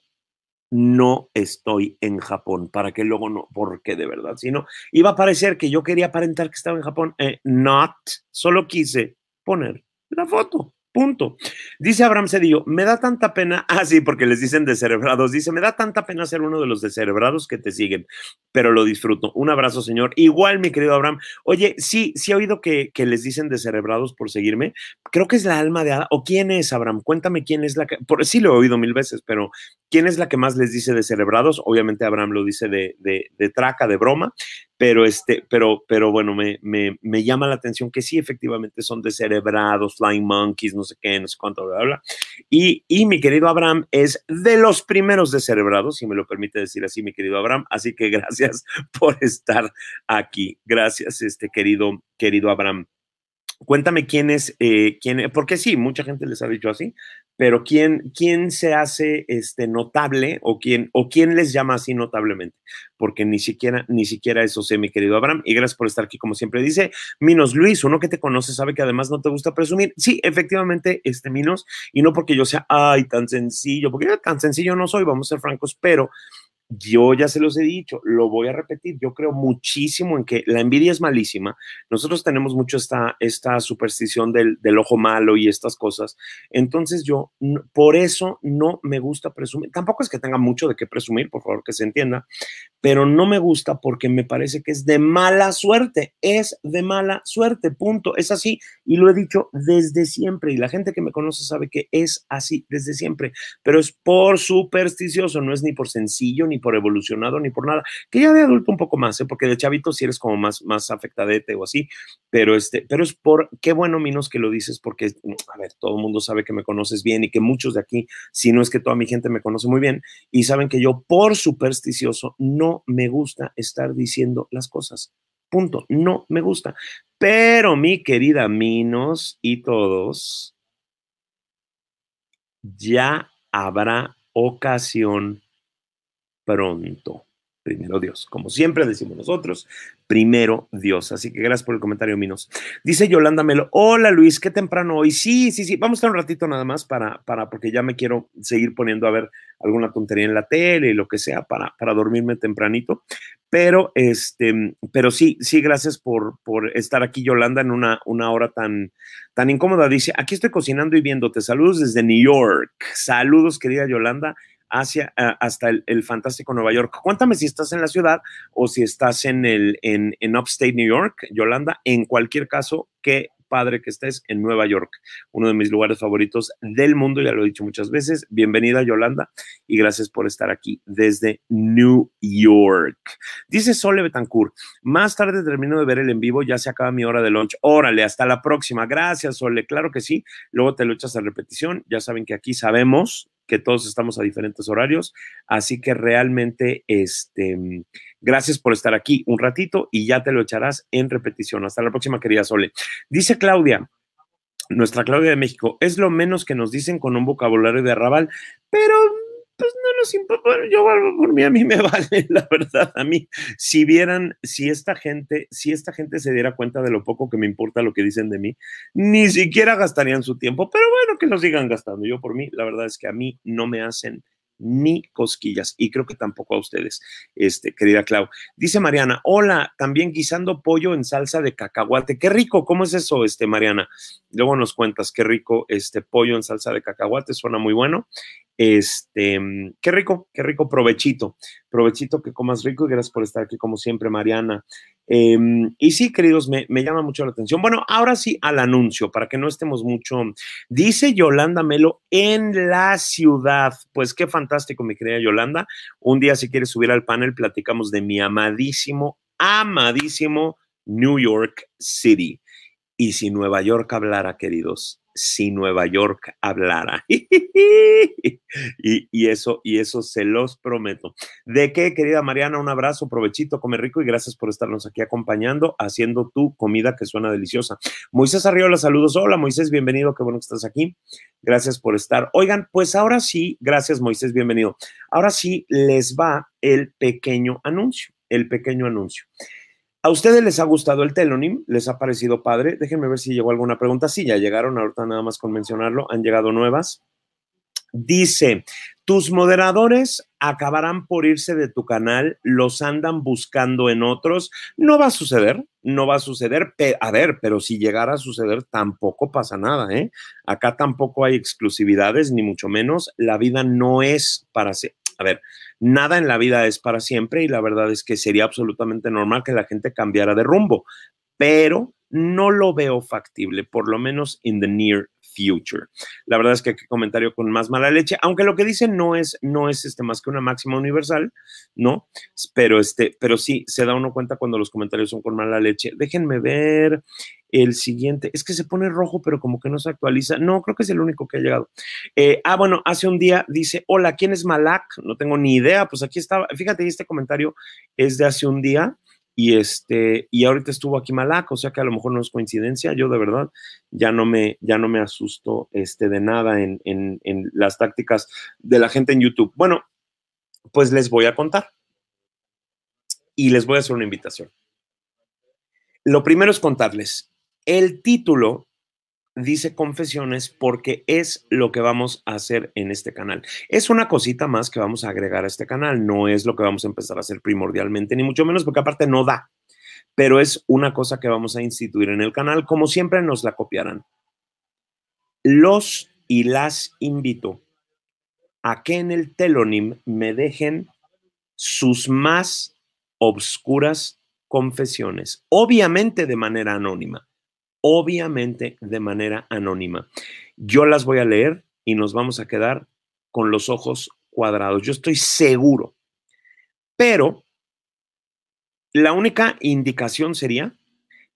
Speaker 2: no estoy en Japón, para que luego no, porque de verdad, si iba a parecer que yo quería aparentar que estaba en Japón, eh, not, solo quise poner la foto. Punto. Dice Abraham Cedillo, me da tanta pena, (laughs) ah, sí, porque les dicen descerebrados, dice, me da tanta pena ser uno de los descerebrados que te siguen, pero lo disfruto. Un abrazo, señor. Igual, mi querido Abraham. Oye, sí, sí he oído que, les dicen descerebrados por seguirme. Creo que es la alma de Ada, o quién es, Abraham, cuéntame quién es la que, por, sí lo he oído mil veces, pero quién es la que más les dice descerebrados. Obviamente Abraham lo dice de traca, de broma pero este, pero, pero bueno, me, me, me, llama la atención que sí, efectivamente son descerebrados, flying monkeys, no sé qué, no sé cuánto, bla, bla, Y, mi querido Abraham es de los primeros descerebrados, si me lo permite decir así, mi querido Abraham. Así que gracias (laughs) por estar aquí. Gracias, este querido, querido Abraham. Cuéntame quién es, eh, quién, porque sí, mucha gente les ha dicho así, pero ¿quién, quién se hace este, notable o quién, o quién les llama así notablemente? Porque ni siquiera, ni siquiera eso sé, mi querido Abraham. Y gracias por estar aquí, como siempre dice. Minos Luis, uno que te conoce sabe que además no te gusta presumir. Sí, efectivamente, este Minos, y no porque yo sea, ay, tan sencillo, porque yo tan sencillo no soy, vamos a ser francos, pero yo ya se los he dicho, lo voy a repetir, yo creo muchísimo en que la envidia es malísima. Nosotros tenemos mucho esta, esta superstición del, del ojo malo y estas cosas. Entonces yo, por eso no me gusta presumir. Tampoco es que tenga mucho de qué presumir, por favor, que se entienda, pero no me gusta porque me parece que es de mala suerte, es de mala suerte, punto. Es así y lo he dicho desde siempre y la gente que me conoce sabe que es así desde siempre, pero es por supersticioso, no es ni por sencillo ni ni por evolucionado, ni por nada. Que ya de adulto un poco más, ¿eh? porque de chavito si eres como más, más afectadete o así, pero, este, pero es por, qué bueno, Minos, que lo dices, porque, mm, a ver, todo el mundo sabe que me conoces bien y que muchos de aquí, si no es que toda mi gente me conoce muy bien, y saben que yo, por supersticioso, no me gusta estar diciendo las cosas. Punto. No me gusta. Pero mi querida Minos y todos, ya habrá ocasión pronto. Primero Dios. Como siempre decimos nosotros, primero Dios. Así que gracias por el comentario, Minos. Dice Yolanda Melo, hola Luis, qué temprano hoy. Sí, sí, sí, vamos a estar un ratito nada más para, para, porque ya me quiero seguir poniendo a ver alguna tontería en la tele y lo que sea para, para dormirme tempranito. Pero, este, pero sí, sí, gracias por, por estar aquí, Yolanda, en una, una hora tan, tan incómoda. Dice, aquí estoy cocinando y viéndote. Saludos desde New York. Saludos, querida Yolanda hacia, ah, hasta el, fantástico Nueva York. Cuéntame si estás en la ciudad o si estás en, el, en, en Upstate New York, Yolanda. En cualquier caso, qué padre que estés en Nueva York, uno de mis lugares favoritos del mundo, ya lo he dicho muchas veces. Bienvenida, Yolanda, y gracias por estar aquí desde New York. Dice Sole Betancourt, más tarde termino de ver el en vivo, ya se acaba mi hora de lunch. Órale, hasta la próxima. Gracias, Sole, claro que sí. Luego te lo echas a repetición. Ya saben que aquí sabemos que todos estamos a diferentes horarios. Así que realmente, este, gracias por estar aquí un ratito y ya te lo echarás en repetición. Hasta la próxima, querida Sole. Dice Claudia, nuestra Claudia de México, es lo menos que nos dicen con un vocabulario de arrabal, pero pues no nos importa, yo valgo por mí, a mí me (laughs) vale, la verdad, a mí, si vieran, si esta gente, si esta gente se diera cuenta de lo poco que me importa lo que dicen de mí, ni siquiera gastarían su tiempo, pero bueno, que lo sigan gastando, yo por mí, la verdad es que a mí no me hacen ni cosquillas y creo que tampoco a ustedes, este, querida Clau. Dice Mariana, hola, también guisando pollo en salsa de cacahuate, qué rico, ¿cómo es eso, este, Mariana? Luego nos cuentas, qué rico, este, pollo en salsa de cacahuate, suena muy bueno. Este, mm, qué rico, qué rico provechito, provechito que comas rico y gracias por estar aquí como siempre, Mariana. Em, y sí, queridos, me, me, llama mucho la atención. Bueno, ahora sí al anuncio, para que no estemos mucho. Dice Yolanda Melo en la ciudad. Pues qué fantástico, mi querida Yolanda. Un día, si quieres subir al panel, platicamos de mi amadísimo, amadísimo New York City. Y si Nueva York hablara, queridos, si Nueva York hablara. (laughs) y, y, eso, y eso se los prometo. ¿De qué, querida Mariana? Un abrazo, provechito, come rico y gracias por estarnos aquí acompañando, haciendo tu comida que suena deliciosa. Moisés Arriola, saludos. Hola, Moisés, bienvenido, qué bueno que estás aquí. Gracias por estar. Oigan, pues ahora sí, gracias, Moisés, bienvenido. Ahora sí les va el pequeño anuncio, el pequeño anuncio. ¿A ustedes les ha gustado el telónim? ¿Les ha parecido padre? Déjenme ver si llegó alguna pregunta. Sí, ya llegaron, ahorita nada más con mencionarlo. Han llegado nuevas. Dice, tus moderadores acabarán por irse de tu canal, los andan buscando en otros. No va a suceder, no va a suceder. A ver, pero si llegara a suceder, tampoco pasa nada, ¿eh? Acá tampoco hay exclusividades, ni mucho menos. La vida no es para... A ver, nada en la vida es para siempre y la verdad es que sería absolutamente normal que la gente cambiara de rumbo, pero no lo veo factible, por lo menos in the near Future. La verdad es que qué comentario con más mala leche, aunque lo que dice no es, no es este, más que una máxima universal, ¿no? Pero, este, pero sí, se da uno cuenta cuando los comentarios son con mala leche. Déjenme ver el siguiente. Es que se pone rojo, pero como que no se actualiza. No, creo que es el único que ha llegado. Eh, ah, bueno, hace un día dice, hola, ¿quién es Malak? No tengo ni idea. Pues aquí estaba, fíjate, este comentario es de hace un día y este y ahorita estuvo aquí Malaco, o sea que a lo mejor no es coincidencia, yo de verdad ya no me ya no me asusto este de nada en, en las tácticas de la gente en YouTube. Bueno, pues les voy a contar y les voy a hacer una invitación. Lo primero es contarles, el título dice confesiones porque es lo que vamos a hacer en este canal. Es una cosita más que vamos a agregar a este canal, no es lo que vamos a empezar a hacer primordialmente, ni mucho menos porque aparte no da, pero es una cosa que vamos a instituir en el canal, como siempre nos la copiarán. Los y las invito a que en el telonim me dejen sus más obscuras confesiones, obviamente de manera anónima obviamente de manera anónima. Yo las voy a leer y nos vamos a quedar con los ojos cuadrados, yo estoy seguro. Pero la única indicación sería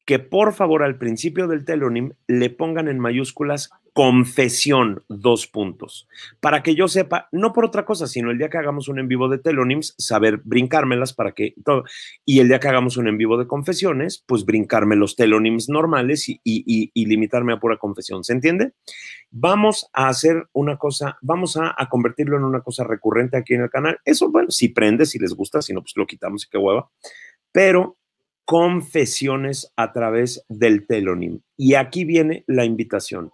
Speaker 2: que por favor al principio del telonim le pongan en mayúsculas confesión, dos puntos, para que yo sepa, no por otra cosa, sino el día que hagamos un en vivo de telonims saber brincármelas para que todo, y el día que hagamos un en vivo de confesiones, pues brincarme los telonims normales y, y, y, limitarme a pura confesión, ¿se entiende? Vamos a hacer una cosa, vamos a, a, convertirlo en una cosa recurrente aquí en el canal. Eso, bueno, si prende, si les gusta, si no, pues lo quitamos y qué hueva. Pero confesiones a través del telonim. Y aquí viene la invitación.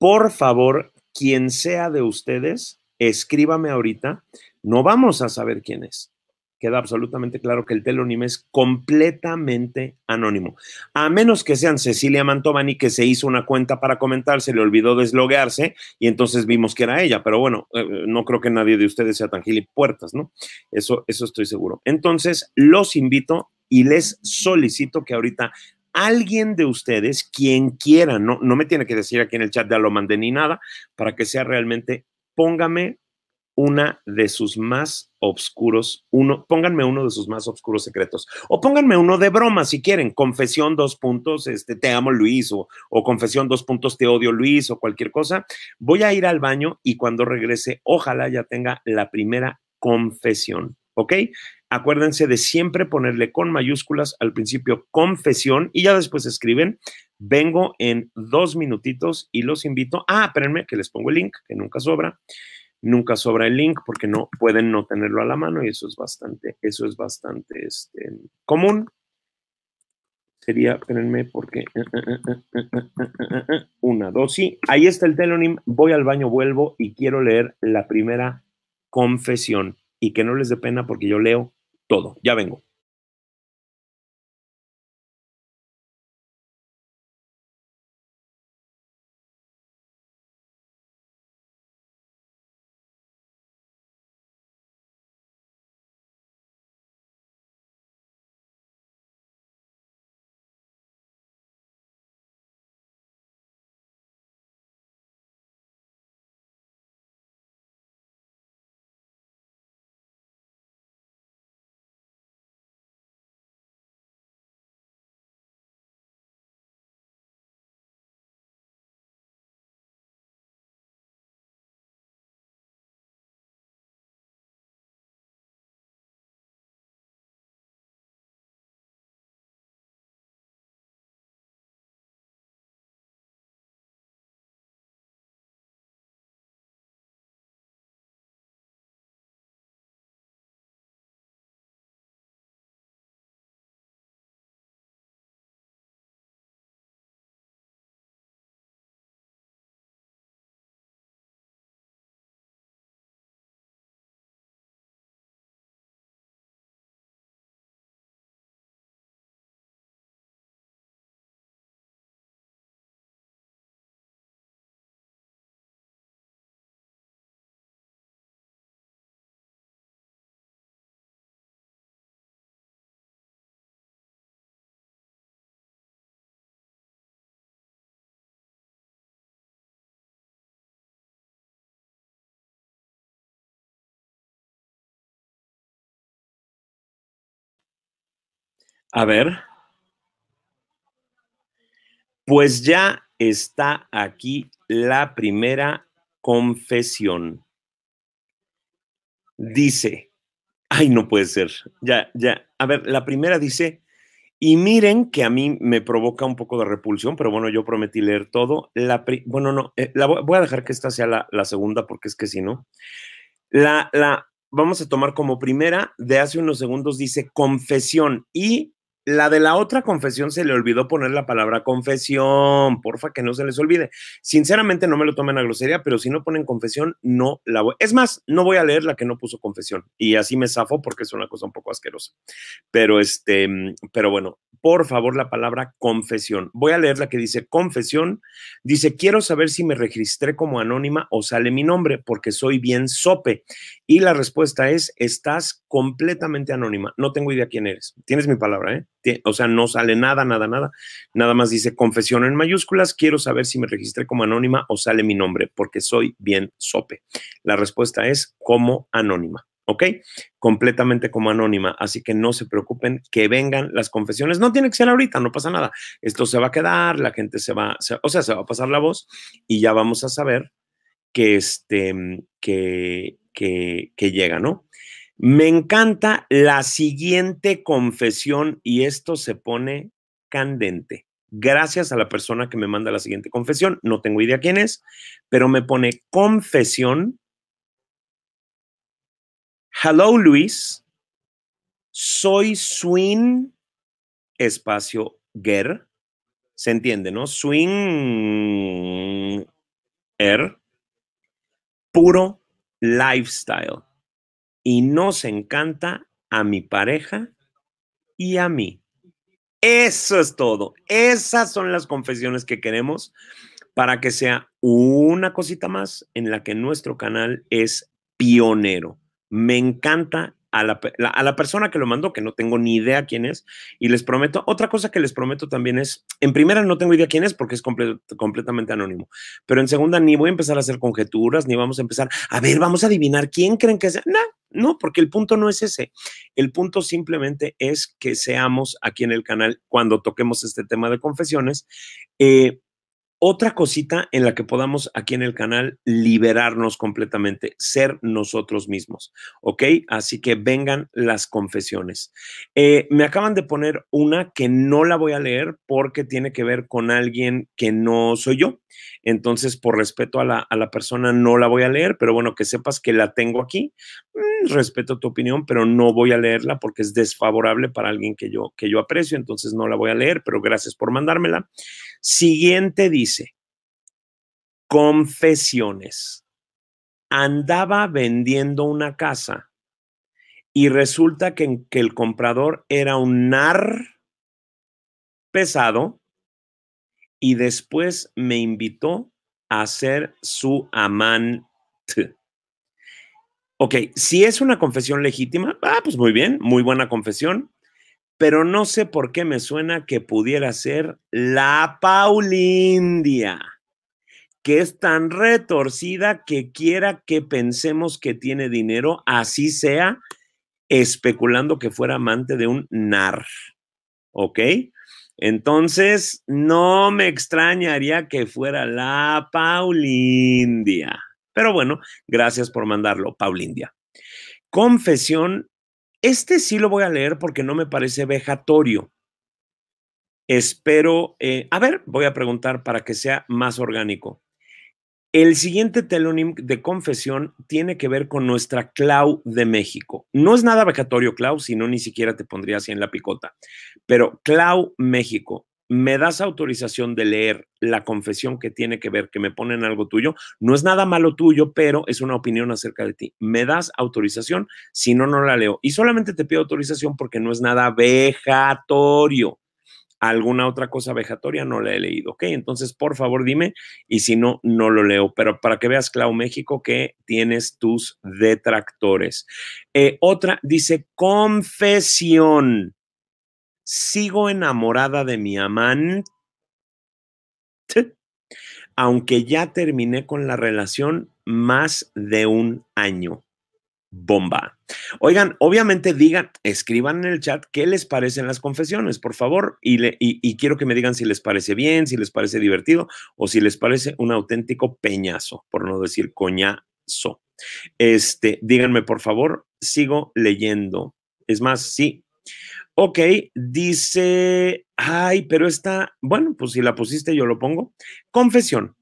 Speaker 2: Por favor, quien sea de ustedes, escríbame ahorita. No vamos a saber quién es queda absolutamente claro que el telónimo es completamente anónimo. A menos que sean Cecilia Mantovani, que se hizo una cuenta para comentar, se le olvidó desloguearse y entonces vimos que era ella. Pero bueno, eh, eh, no creo que nadie de ustedes sea tan gilipuertas, ¿no? Eso, eso estoy seguro. Entonces, los invito y les solicito que ahorita alguien de ustedes, quien quiera, no, no me tiene que decir aquí en el chat ya lo mandé ni nada, para que sea realmente, póngame una de sus más obscuros, uno, pónganme uno de sus más obscuros secretos, o pónganme uno de broma si quieren, confesión dos puntos, este, te amo Luis, o, confesión dos puntos, te odio Luis, o cualquier cosa. Voy a ir al baño y cuando regrese, ojalá ya tenga la primera confesión, ¿ok? Acuérdense de siempre ponerle con mayúsculas al principio confesión y ya después escriben. Vengo en dos minutitos y los invito. Ah, espérenme que les pongo el link, que nunca sobra nunca sobra el link porque no pueden no tenerlo a la mano y eso es bastante, eso es bastante común. Sería, espérenme, porque una, dos, sí. Ahí está el telonim. Voy al baño, vuelvo y quiero leer la primera confesión y que no les dé pena porque yo leo todo. Ya vengo. A ver. Pues ya está aquí la primera confesión. Dice, ay, no puede ser. Ya, ya. A ver, la primera dice, y miren que a mí me provoca un poco de repulsión, pero bueno, yo prometí leer todo. La bueno, no, eh, la voy, a dejar que esta sea la, la segunda porque es que si no, la, la vamos a tomar como primera de hace unos segundos, dice confesión y la de la otra confesión se le olvidó poner la palabra confesión, porfa que no se les olvide. Sinceramente no me lo tomen a grosería, pero si no ponen confesión, no la voy. Es más, no voy a leer la que no puso confesión y así me zafo porque es una cosa un poco asquerosa. Pero este, pero bueno, por favor la palabra confesión. Voy a leer la que dice confesión. Dice, quiero saber si me registré como anónima o sale mi nombre porque soy bien sope. Y la respuesta es, estás completamente anónima. No tengo idea quién eres. Tienes mi palabra, ¿eh? o sea, no sale nada, nada, nada. Nada más dice confesión en mayúsculas, quiero saber si me registré como anónima o sale mi nombre, porque soy bien sope. La respuesta es como anónima. ¿ok? Completamente como anónima. Así que no se preocupen que vengan las confesiones. No tiene que ser ahorita, no pasa nada. Esto se va a quedar, la gente se va, o sea, se va a pasar la voz y ya vamos a saber que este, que, que, que llega, ¿no? Me encanta la siguiente confesión y esto se pone candente. Gracias a la persona que me manda la siguiente confesión. No tengo idea quién es, pero me pone confesión. Hello Luis, soy swing espacio ger. Se entiende, ¿no? Swing er puro lifestyle y nos encanta a mi pareja y a mí. Eso es todo. Esas son las confesiones que queremos para que sea una cosita más en la que nuestro canal es pionero. Me encanta a la, persona que lo mandó, que no tengo ni idea quién es, y les prometo, otra cosa que les prometo también es, en primera no tengo idea quién es porque es completamente anónimo, pero en segunda ni voy a empezar a hacer conjeturas, ni vamos a empezar, a ver, vamos a adivinar quién creen que sea, no, porque el punto no es ese. El punto simplemente es que seamos aquí en el canal, cuando toquemos este tema de confesiones, eh, otra cosita en la que podamos aquí en el canal liberarnos completamente, ser nosotros mismos, ¿ok? Así que vengan las confesiones. Eh, me acaban de poner una que no la voy a leer porque tiene que ver con alguien que no soy yo. Entonces, por respeto a la, persona, no la voy a leer, pero bueno, que sepas que la tengo aquí. Mm, respeto tu opinión, pero no voy a leerla porque es desfavorable para alguien que yo, que yo aprecio, entonces no la voy a leer, pero gracias por mandármela. Siguiente dice, confesiones. Andaba vendiendo una casa y resulta que, el comprador era un nar pesado y después me invitó a ser su amante. Ok, si es una confesión legítima, ah, pues muy bien, muy buena confesión pero no sé por qué me suena que pudiera ser la Paulindia, que es tan retorcida que quiera que pensemos que tiene dinero, así sea, especulando que fuera amante de un nar. ¿Ok? Entonces, no me extrañaría que fuera la Paulindia. Pero bueno, gracias por mandarlo, Paulindia. Confesión este sí lo voy a leer porque no me parece vejatorio. Espero, eh, a ver, voy a preguntar para que sea más orgánico. El siguiente telonim de confesión tiene que ver con nuestra Clau de México. No es nada vejatorio, Clau, sino ni siquiera te pondría así en la picota. Pero Clau México, me das autorización de leer la confesión que tiene que ver, que me ponen algo tuyo, no es nada malo tuyo, pero es una opinión acerca de ti. Me das autorización, si no, no la leo. Y solamente te pido autorización porque no es nada vejatorio. Alguna otra cosa vejatoria no la he leído, ¿ok? Entonces, por favor, dime y si no, no lo leo. Pero para que veas, Clau México, que tienes tus detractores. Eh, otra dice confesión sigo enamorada de mi amante, aunque ya terminé con la relación más de un año. Bomba. Oigan, obviamente digan, escriban en el chat qué les parecen las confesiones, por favor, y, quiero que me digan si les parece bien, si les parece divertido o si les parece un auténtico peñazo, por no decir coñazo. Este, díganme, por favor, sigo leyendo. Es más, sí, Ok, dice, ay, pero esta, bueno, pues si la pusiste yo lo pongo. Confesión.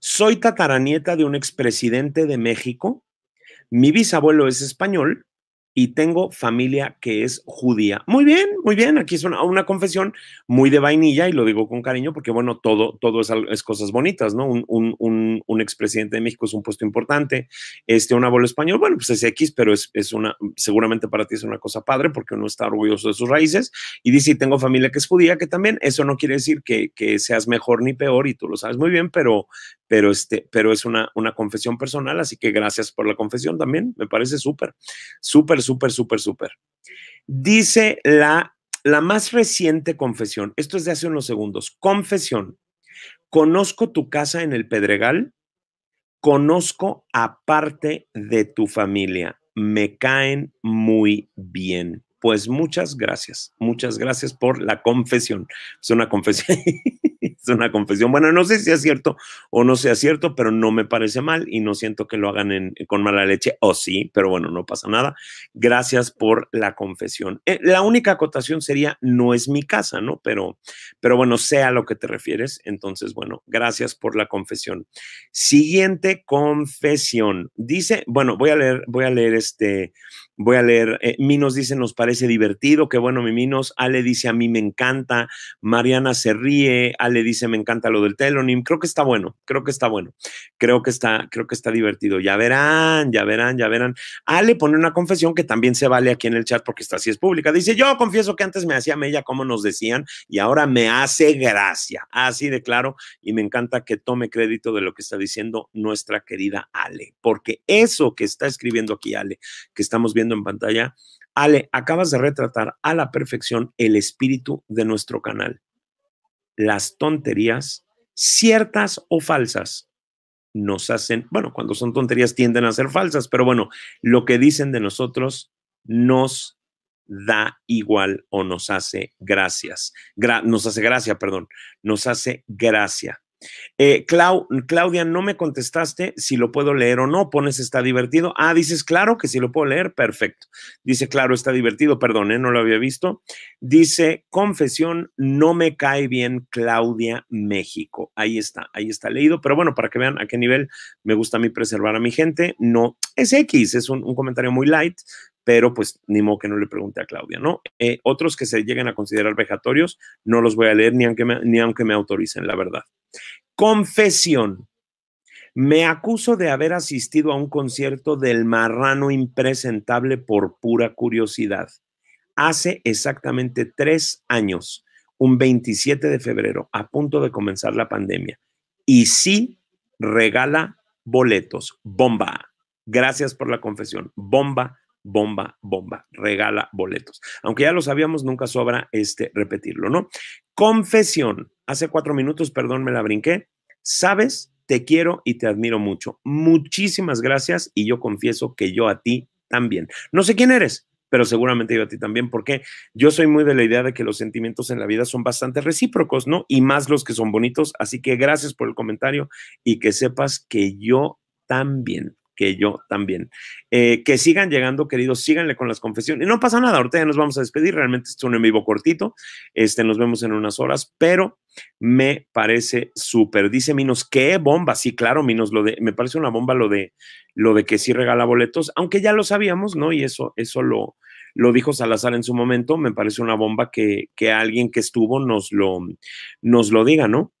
Speaker 2: Soy tataranieta de un expresidente de México. Mi bisabuelo es español y tengo familia que es judía. Muy bien, muy bien. Aquí es una, una, confesión muy de vainilla y lo digo con cariño porque, bueno, todo, todo es, cosas bonitas, ¿no? Un, un, un, expresidente de México es un puesto importante, este, un abuelo español, bueno, pues es X, pero es, es, una, seguramente para ti es una cosa padre porque uno está orgulloso de sus raíces y dice, y tengo familia que es judía, que también eso no quiere decir que, que seas mejor ni peor y tú lo sabes muy bien, pero, pero, este, pero es una, una confesión personal, así que gracias por la confesión también, me parece súper, súper, súper, súper, súper. Dice la, la más reciente confesión, esto es de hace unos segundos, confesión. Conozco tu casa en el Pedregal, conozco a parte de tu familia, me caen muy bien pues muchas gracias, muchas gracias por la confesión. Es una confesión, (laughs) es una confesión. Bueno, no sé si es cierto o no sea cierto, pero no me parece mal y no siento que lo hagan con mala leche, o sí, pero bueno, no pasa nada. Gracias por la confesión. Eh, la única acotación sería, no es mi casa, ¿no? Pero, pero bueno, sea lo que te refieres. Entonces, bueno, gracias por la confesión. Siguiente confesión. Dice, bueno, voy a leer, voy a leer este Voy a leer. Eh, Minos dice, nos parece divertido. Qué bueno, mi Minos. Ale dice, a mí me encanta. Mariana se ríe. Ale dice, me encanta lo del Telonim, Creo que está bueno. Creo que está bueno. Creo que está, creo que está divertido. Ya verán, ya verán, ya verán. Ale pone una confesión que también se vale aquí en el chat porque está así es pública. Dice, yo confieso que antes me hacía mella como nos decían y ahora me hace gracia. Así de claro. Y me encanta que tome crédito de lo que está diciendo nuestra querida Ale. Porque eso que está escribiendo aquí Ale, que estamos viendo en pantalla. Ale, acabas de retratar a la perfección el espíritu de nuestro canal. Las tonterías, ciertas o falsas, nos hacen, bueno, cuando son tonterías tienden a ser falsas, pero bueno, lo que dicen de nosotros nos da igual o nos hace gracias. nos hace gracia, perdón, nos hace gracia. Eh, Claudia, no me contestaste si lo puedo leer o no. Pones está divertido. Ah, dices claro que si lo puedo leer. Perfecto. Dice claro, está divertido. Perdón, ¿eh? no lo había visto. Dice confesión, no me cae bien Claudia México. Ahí está, ahí está leído. Pero bueno, para que vean a qué nivel me gusta a mí preservar a mi gente. No es X, es un comentario muy light, pero pues ni modo que no le pregunte a Claudia, ¿no? Eh, otros que se lleguen a considerar vejatorios, no los voy a leer ni aunque ni aunque me autoricen, la verdad. Confesión. Me acuso de haber asistido a un concierto del marrano impresentable por pura curiosidad. Hace exactamente tres años, un 27 de febrero, a punto de comenzar la pandemia. Y sí, regala boletos. Bomba. Gracias por la confesión. Bomba bomba, bomba, regala boletos. Aunque ya lo sabíamos, nunca sobra este repetirlo, ¿no? Confesión. Hace cuatro minutos, perdón, me la brinqué. Sabes, te quiero y te admiro mucho. Muchísimas gracias y yo confieso que yo a ti también. No sé quién eres, pero seguramente yo a ti también, porque yo soy muy de la idea de que los sentimientos en la vida son bastante recíprocos, ¿no? Y más los que son bonitos. Así que gracias por el comentario y que sepas que yo también que yo también. Eh, que sigan llegando, queridos, síganle con las confesiones. No pasa nada, ahorita ya nos vamos a despedir. Realmente es un en vivo cortito. Este, nos vemos en unas horas, pero me parece súper. Dice Minos, qué bomba. Sí, claro, Minos, lo de, me parece una bomba lo de, lo de que sí regala boletos, aunque ya lo sabíamos, ¿no? Y eso, eso lo, lo dijo Salazar en su momento. Me parece una bomba que, alguien que estuvo nos lo, nos lo diga, ¿no?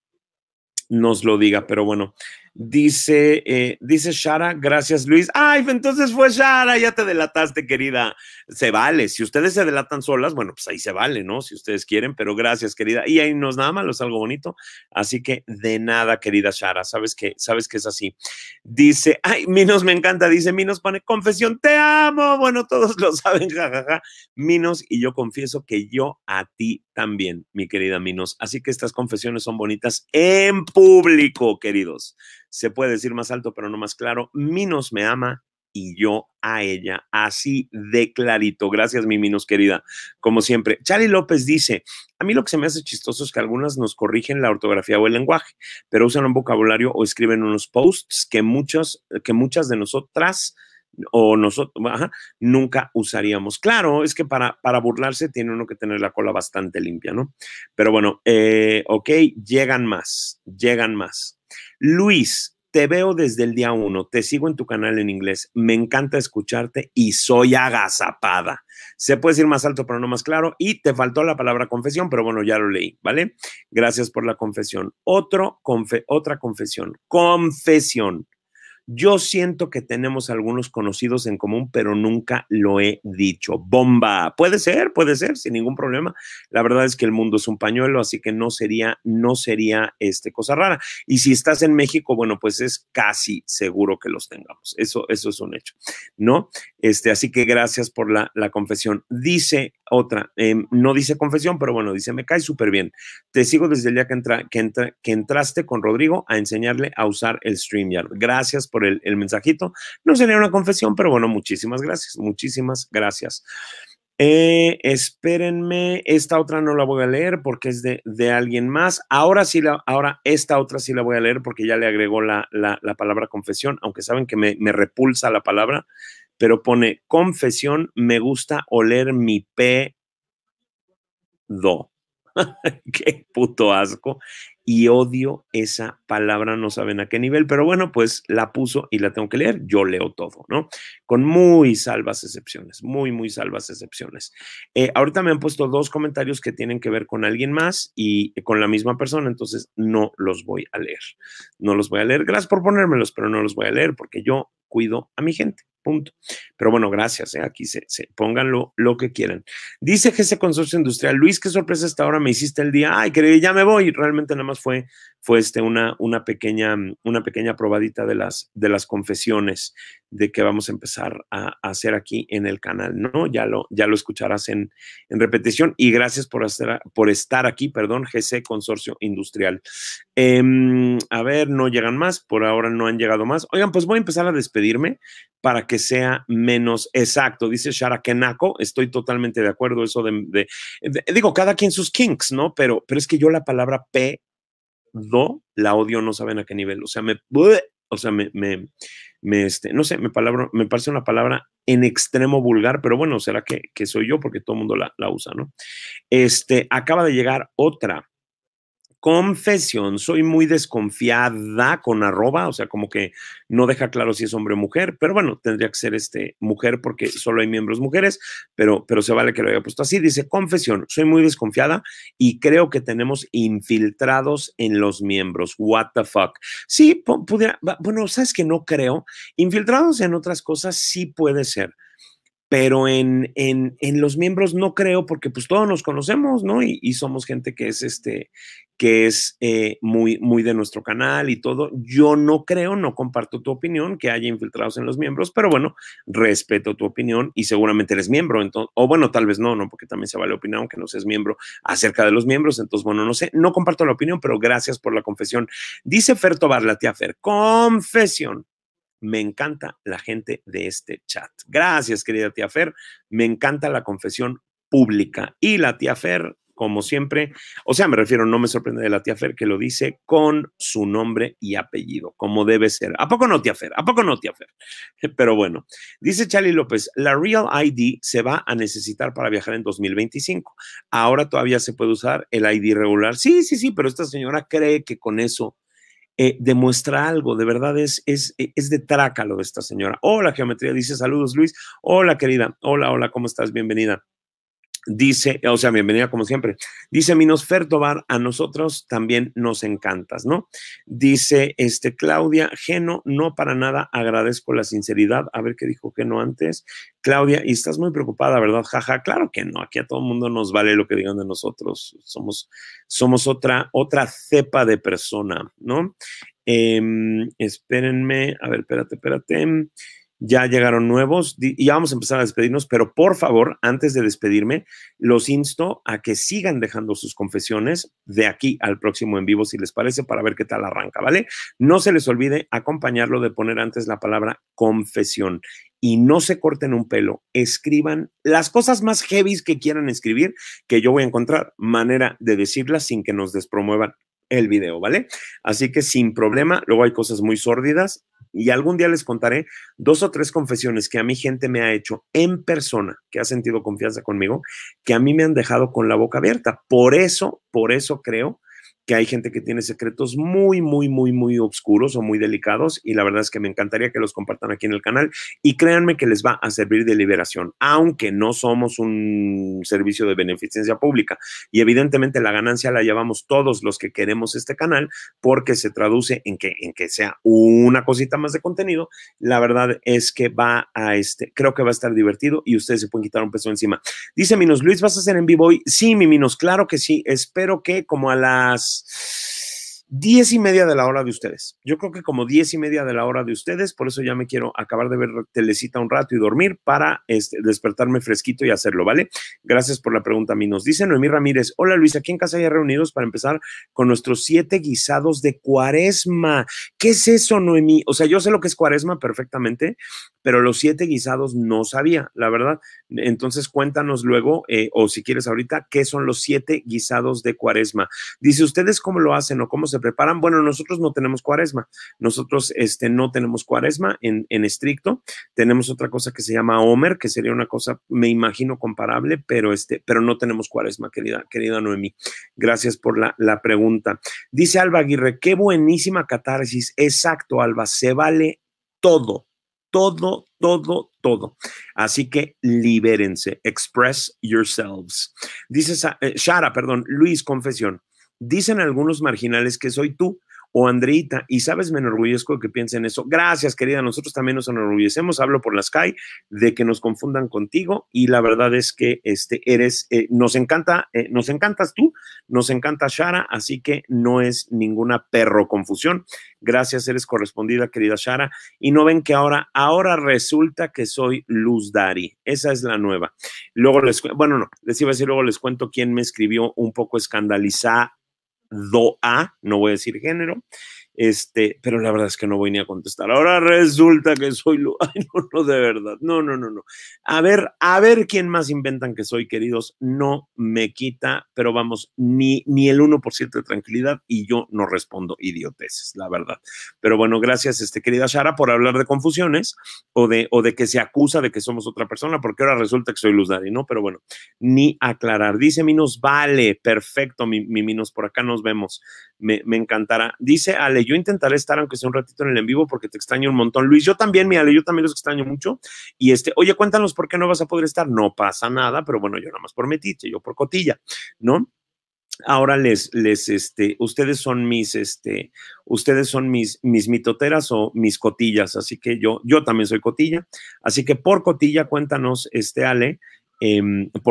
Speaker 2: Nos lo diga, pero bueno. Dice, eh, dice Shara, gracias Luis. Ay, pues, entonces fue Shara, ya te delataste, querida. Se vale. Si ustedes se delatan solas, bueno, pues ahí se vale, ¿no? Si ustedes quieren, pero gracias, querida. Y ahí nos es nada malo, es algo bonito. Así que de nada, querida Shara, sabes que, sabes que es así. Dice, ay, Minos me encanta, dice Minos pone confesión, te amo. Bueno, todos lo saben, (laughs) jajaja. Minos, y yo confieso que yo a ti también, mi querida Minos. Así que estas confesiones son bonitas en público, queridos se puede decir más alto, pero no más claro, Minos me ama y yo a ella, así de clarito. Gracias, mi Minos querida, como siempre. Charlie López dice, a mí lo que se me hace chistoso es que algunas nos corrigen la ortografía o el lenguaje, pero usan un vocabulario o escriben unos posts que, muchos, que muchas de nosotras o nosotros nunca usaríamos. Claro, es que para, para burlarse tiene uno que tener la cola bastante limpia, ¿no? Pero bueno, eh, ok, llegan más, llegan más. Luis, te veo desde el día uno, te sigo en tu canal en inglés, me encanta escucharte y soy agazapada. Se puede decir más alto, pero no más claro. Y te faltó la palabra confesión, pero bueno, ya lo leí, ¿vale? Gracias por la confesión. Otro otra confesión. Confesión. Yo siento que tenemos algunos conocidos en común, pero nunca lo he dicho. Bomba. Puede ser, puede ser, sin ningún problema. La verdad es que el mundo es un pañuelo, así que no sería, no sería este, cosa rara. Y si estás en México, bueno, pues es casi seguro que los tengamos. Eso, eso es un hecho, ¿no? Este, así que gracias por la, confesión. Dice otra, em, no dice confesión, pero bueno, dice, me cae súper bien. Te sigo desde el día que, que entraste con Rodrigo a enseñarle a usar el StreamYard. Gracias por por el, mensajito. No sería una confesión, pero bueno, muchísimas gracias, muchísimas gracias. Eh, espérenme, esta otra no la voy a leer porque es de, de, alguien más. Ahora sí, la, ahora esta otra sí la voy a leer porque ya le agregó la, la, la palabra confesión, aunque saben que me, repulsa la palabra, pero pone confesión, me gusta oler mi do (laughs) Qué puto asco y odio esa palabra, no saben a qué nivel, pero bueno, pues la puso y la tengo que leer, yo leo todo, ¿no? Con muy salvas excepciones, muy, muy salvas excepciones. Eh, ahorita me han puesto dos comentarios que tienen que ver con alguien más y con la misma persona, entonces no los voy a leer, no los voy a leer, gracias por ponérmelos, pero no los voy a leer porque yo cuido a mi gente, pero bueno, gracias. ¿eh? Aquí se, se pónganlo lo que quieran. Dice GC Consorcio Industrial, Luis, qué sorpresa hasta ahora me hiciste el día. Ay, querido, ya me voy. Realmente nada más fue, fue este, una, una, pequeña, una pequeña probadita de las, de las confesiones de que vamos a empezar a, hacer aquí en el canal, ¿no? Ya lo, ya lo escucharás en, repetición. Y gracias por, por estar aquí, perdón, GC Consorcio Industrial. Em, a ver, no llegan más, por ahora no han llegado más. Oigan, pues voy a empezar a despedirme para que sea menos exacto. Dice Shara Kenako, estoy totalmente de acuerdo, eso de, digo, cada quien sus kinks, ¿no? Pero, pero es que yo la palabra p do la odio, no saben a qué nivel. O sea, me, o sea, me, me, este, no sé, me, palabra, me parece una palabra en extremo vulgar, pero bueno, será que, que soy yo porque todo el mundo la, la usa, ¿no? Este, acaba de llegar otra confesión, soy muy desconfiada con arroba, o sea, como que no deja claro si es hombre o mujer, pero bueno, tendría que ser este mujer porque solo hay miembros mujeres, pero, pero se vale que lo haya puesto así. Dice, confesión, soy muy desconfiada y creo que tenemos infiltrados en los miembros. What the fuck. Sí, pudiera, bueno, sabes que no creo. Infiltrados en otras cosas sí puede ser pero en, los miembros no creo porque pues todos nos conocemos, ¿no? Y, somos gente que es este, que es eh, muy, muy de nuestro canal y todo. Yo no creo, no comparto tu opinión que haya infiltrados en los miembros, pero bueno, respeto tu opinión y seguramente eres miembro, entonces, o bueno, tal vez no, no, porque también se vale opinar aunque no seas miembro acerca de los miembros, entonces bueno, no sé, no comparto la opinión, pero gracias por la confesión. Dice Fer Tobar, la tía Fer, confesión. Me encanta la gente de este chat. Gracias, querida tía Fer. Me encanta la confesión pública. Y la tía Fer, como siempre, o sea, me refiero, no me sorprende de la tía Fer que lo dice con su nombre y apellido, como debe ser. ¿A poco no, tía Fer? ¿A poco no, tía Fer? (laughs) Pero bueno, dice Charlie López, la Real ID se va a necesitar para viajar en 2025. Ahora todavía se puede usar el ID regular. Sí, sí, sí, pero esta señora cree que con eso eh, demuestra algo, de verdad es, es, e, es de trácalo esta señora. Hola, geometría, dice saludos Luis. Hola, querida. Hola, hola, ¿cómo estás? Bienvenida dice, o sea, bienvenida como siempre. Dice Minos Fertobar, a nosotros también nos encantas, ¿no? Dice este Claudia Geno, no para nada agradezco la sinceridad. A ver qué dijo Geno antes. Claudia, y estás muy preocupada, ¿verdad? Jaja, claro que no. Aquí a todo el mundo nos vale lo que digan de nosotros. Somos, somos otra, otra cepa de persona, ¿no? Em, espérenme, a ver, espérate, espérate ya llegaron nuevos y vamos a empezar a despedirnos, pero por favor, antes de despedirme, los insto a que sigan dejando sus confesiones de aquí al próximo en vivo, si les parece, para ver qué tal arranca, ¿vale? No se les olvide acompañarlo de poner antes la palabra confesión y no se corten un pelo, escriban las cosas más heavies que quieran escribir, que yo voy a encontrar manera de decirlas sin que nos despromuevan el video, ¿vale? Así que sin problema, luego hay cosas muy sórdidas y algún día les contaré dos o tres confesiones que a mi gente me ha hecho en persona, que ha sentido confianza conmigo, que a mí me han dejado con la boca abierta. Por eso, por eso creo que hay gente que tiene secretos muy, muy, muy, muy oscuros o muy delicados y la verdad es que me encantaría que los compartan aquí en el canal y créanme que les va a servir de liberación, aunque no somos un servicio de beneficencia pública y evidentemente la ganancia la llevamos todos los que queremos este canal porque se traduce en que, en que sea una cosita más de contenido, la verdad es que va a este, creo que va a estar divertido y ustedes se pueden quitar un peso encima. Dice Minos, Luis, ¿vas a hacer en vivo hoy? Sí, mi Minos, claro que sí, espero que como a las else. diez y media de la hora de ustedes. Yo creo que como diez y media de la hora de ustedes, por eso ya me quiero acabar de ver telecita un rato y dormir para este, despertarme fresquito y hacerlo, ¿vale? Gracias por la pregunta, mí nos dice Noemí Ramírez. Hola Luisa, aquí en casa ya reunidos para empezar con nuestros siete guisados de cuaresma. ¿Qué es eso, Noemí? O sea, yo sé lo que es cuaresma perfectamente, pero los siete guisados no sabía, la verdad. Entonces cuéntanos luego, eh, o si quieres ahorita, qué son los siete guisados de cuaresma. Dice, ¿ustedes cómo lo hacen o cómo se preparan. Bueno, nosotros no tenemos cuaresma, nosotros este, no tenemos cuaresma en, en estricto, tenemos otra cosa que se llama Homer, que sería una cosa, me imagino, comparable, pero, este, pero no tenemos cuaresma, querida, querida Noemí. Gracias por la, la pregunta. Dice Alba Aguirre, qué buenísima catarsis. Exacto, Alba, se vale todo, todo, todo, todo. Así que libérense, express yourselves. Dice eh, Shara, perdón, Luis, confesión. Dicen algunos marginales que soy tú o Andreita, y sabes, me enorgullezco que piensen eso. Gracias, querida, nosotros también nos enorgullecemos, hablo por la Sky de que nos confundan contigo, y la verdad es que este eres, eh, nos encanta, eh, nos encantas tú, nos encanta Shara, así que no es ninguna perro confusión. Gracias, eres correspondida, querida Shara, y no ven que ahora, ahora resulta que soy Luz Dari, esa es la nueva. Luego les, bueno, no, les iba a decir, luego les cuento quién me escribió un poco escandalizada a, no voy a decir género, este, pero la verdad es que no voy ni a contestar. Ahora resulta que soy lo (laughs) Ay, no, no, de verdad. No, no, no, no. A ver, a ver quién más inventan que soy, queridos. No me quita, pero vamos, ni, ni el 1% de tranquilidad y yo no respondo idioteces, la verdad. Pero bueno, gracias, este, querida Shara, por hablar de confusiones o de, o de que se acusa de que somos otra persona, porque ahora resulta que soy Luz Dari, ¿no? Pero bueno, ni aclarar. Dice Minos, vale, perfecto, mi, mi Minos, por acá nos vemos. Me, me encantará. Dice Ale, yo intentaré estar, aunque sea un ratito en el en vivo, porque te extraño un montón. Luis, yo también, mi Ale, yo también los extraño mucho. Y este, oye, cuéntanos por qué no vas a poder estar. No pasa nada, pero bueno, yo nada más por metiche, yo por cotilla, ¿no? Ahora les, les, este, ustedes son mis, este, ustedes son mis, mis mitoteras o mis cotillas, así que yo, yo también soy cotilla. Así que por cotilla, cuéntanos, este, Ale, eh,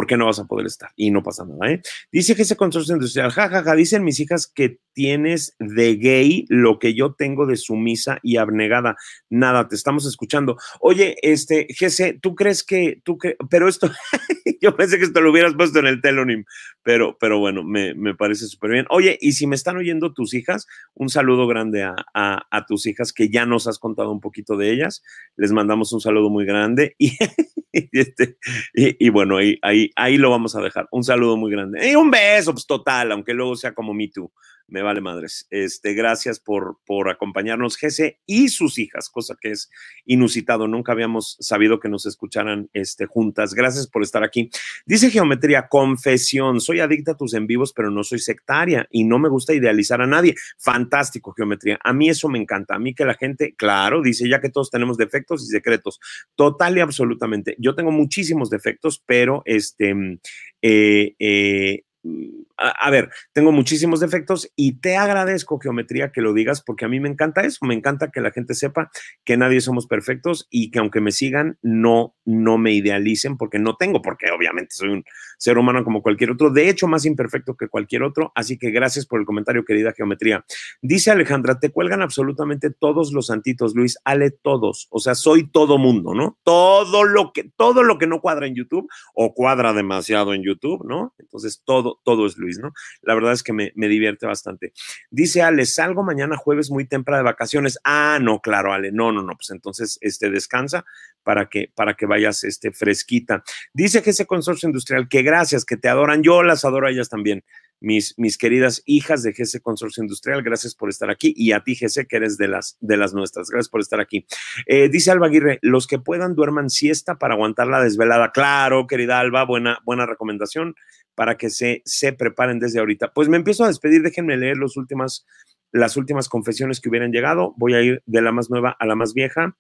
Speaker 2: qué no vas a poder estar y no pasa nada. ¿eh? Dice que ese consorcio industrial, jajaja, dicen mis hijas que tienes de gay lo que yo tengo de sumisa y abnegada. Nada, te estamos escuchando. Oye, este, GC, ¿tú crees que, tú que, pero esto, (laughs) yo pensé que esto lo hubieras puesto en el telonym, pero, pero bueno, me, parece súper bien. Oye, y si me están oyendo tus hijas, un saludo grande a, tus hijas que ya nos has contado un poquito de ellas. Les mandamos un saludo muy grande y, (laughs) este, y bueno, ahí, ahí, ahí lo vamos a dejar. Un saludo muy grande. Y un beso, pues total, aunque luego sea como Me Too me vale madres. Este, gracias por, por acompañarnos, Jesse y sus hijas, cosa que es inusitado. Nunca habíamos sabido que nos escucharan este, juntas. Gracias por estar aquí. Dice Geometría, confesión, soy adicta a tus en vivos, pero no soy sectaria y no me gusta idealizar a nadie. Fantástico, Geometría. A mí eso me encanta. A mí que la gente, claro, dice ya que todos tenemos defectos y secretos. Total y absolutamente. Yo tengo muchísimos defectos, pero este, mm, eh, eh Mm, a, ver, tengo muchísimos defectos y te agradezco, Geometría, que lo digas porque a mí me encanta eso, me encanta que la gente sepa que nadie somos perfectos y que aunque me sigan, no, no me idealicen porque no tengo, porque obviamente soy un ser humano como cualquier otro, de hecho más imperfecto que cualquier otro, así que gracias por el comentario, querida Geometría. Dice Alejandra, te cuelgan absolutamente todos los santitos, Luis, Ale, todos, o sea, soy todo mundo, ¿no? Todo lo que, todo lo que no cuadra en YouTube o cuadra demasiado en YouTube, ¿no? Entonces, todo, todo, es Luis, ¿no? La verdad es que me, divierte bastante. Dice Ale, salgo mañana jueves muy temprano de vacaciones. Ah, no, claro, Ale, no, no, no, pues entonces este, descansa para que, para que vayas este, fresquita. Dice que ese consorcio industrial, que gracias, que te adoran, yo las adoro a ellas también. Mis, mis, queridas hijas de GC Consorcio Industrial, gracias por estar aquí y a ti GC que eres de las, de las nuestras, gracias por estar aquí. Eh, dice Alba Aguirre, los que puedan duerman siesta para aguantar la desvelada. Claro, querida Alba, buena, buena recomendación, para que se, se preparen desde ahorita. Pues me empiezo a despedir, déjenme leer los últimas, las últimas confesiones que hubieran llegado. Voy a ir de la más nueva a la más vieja.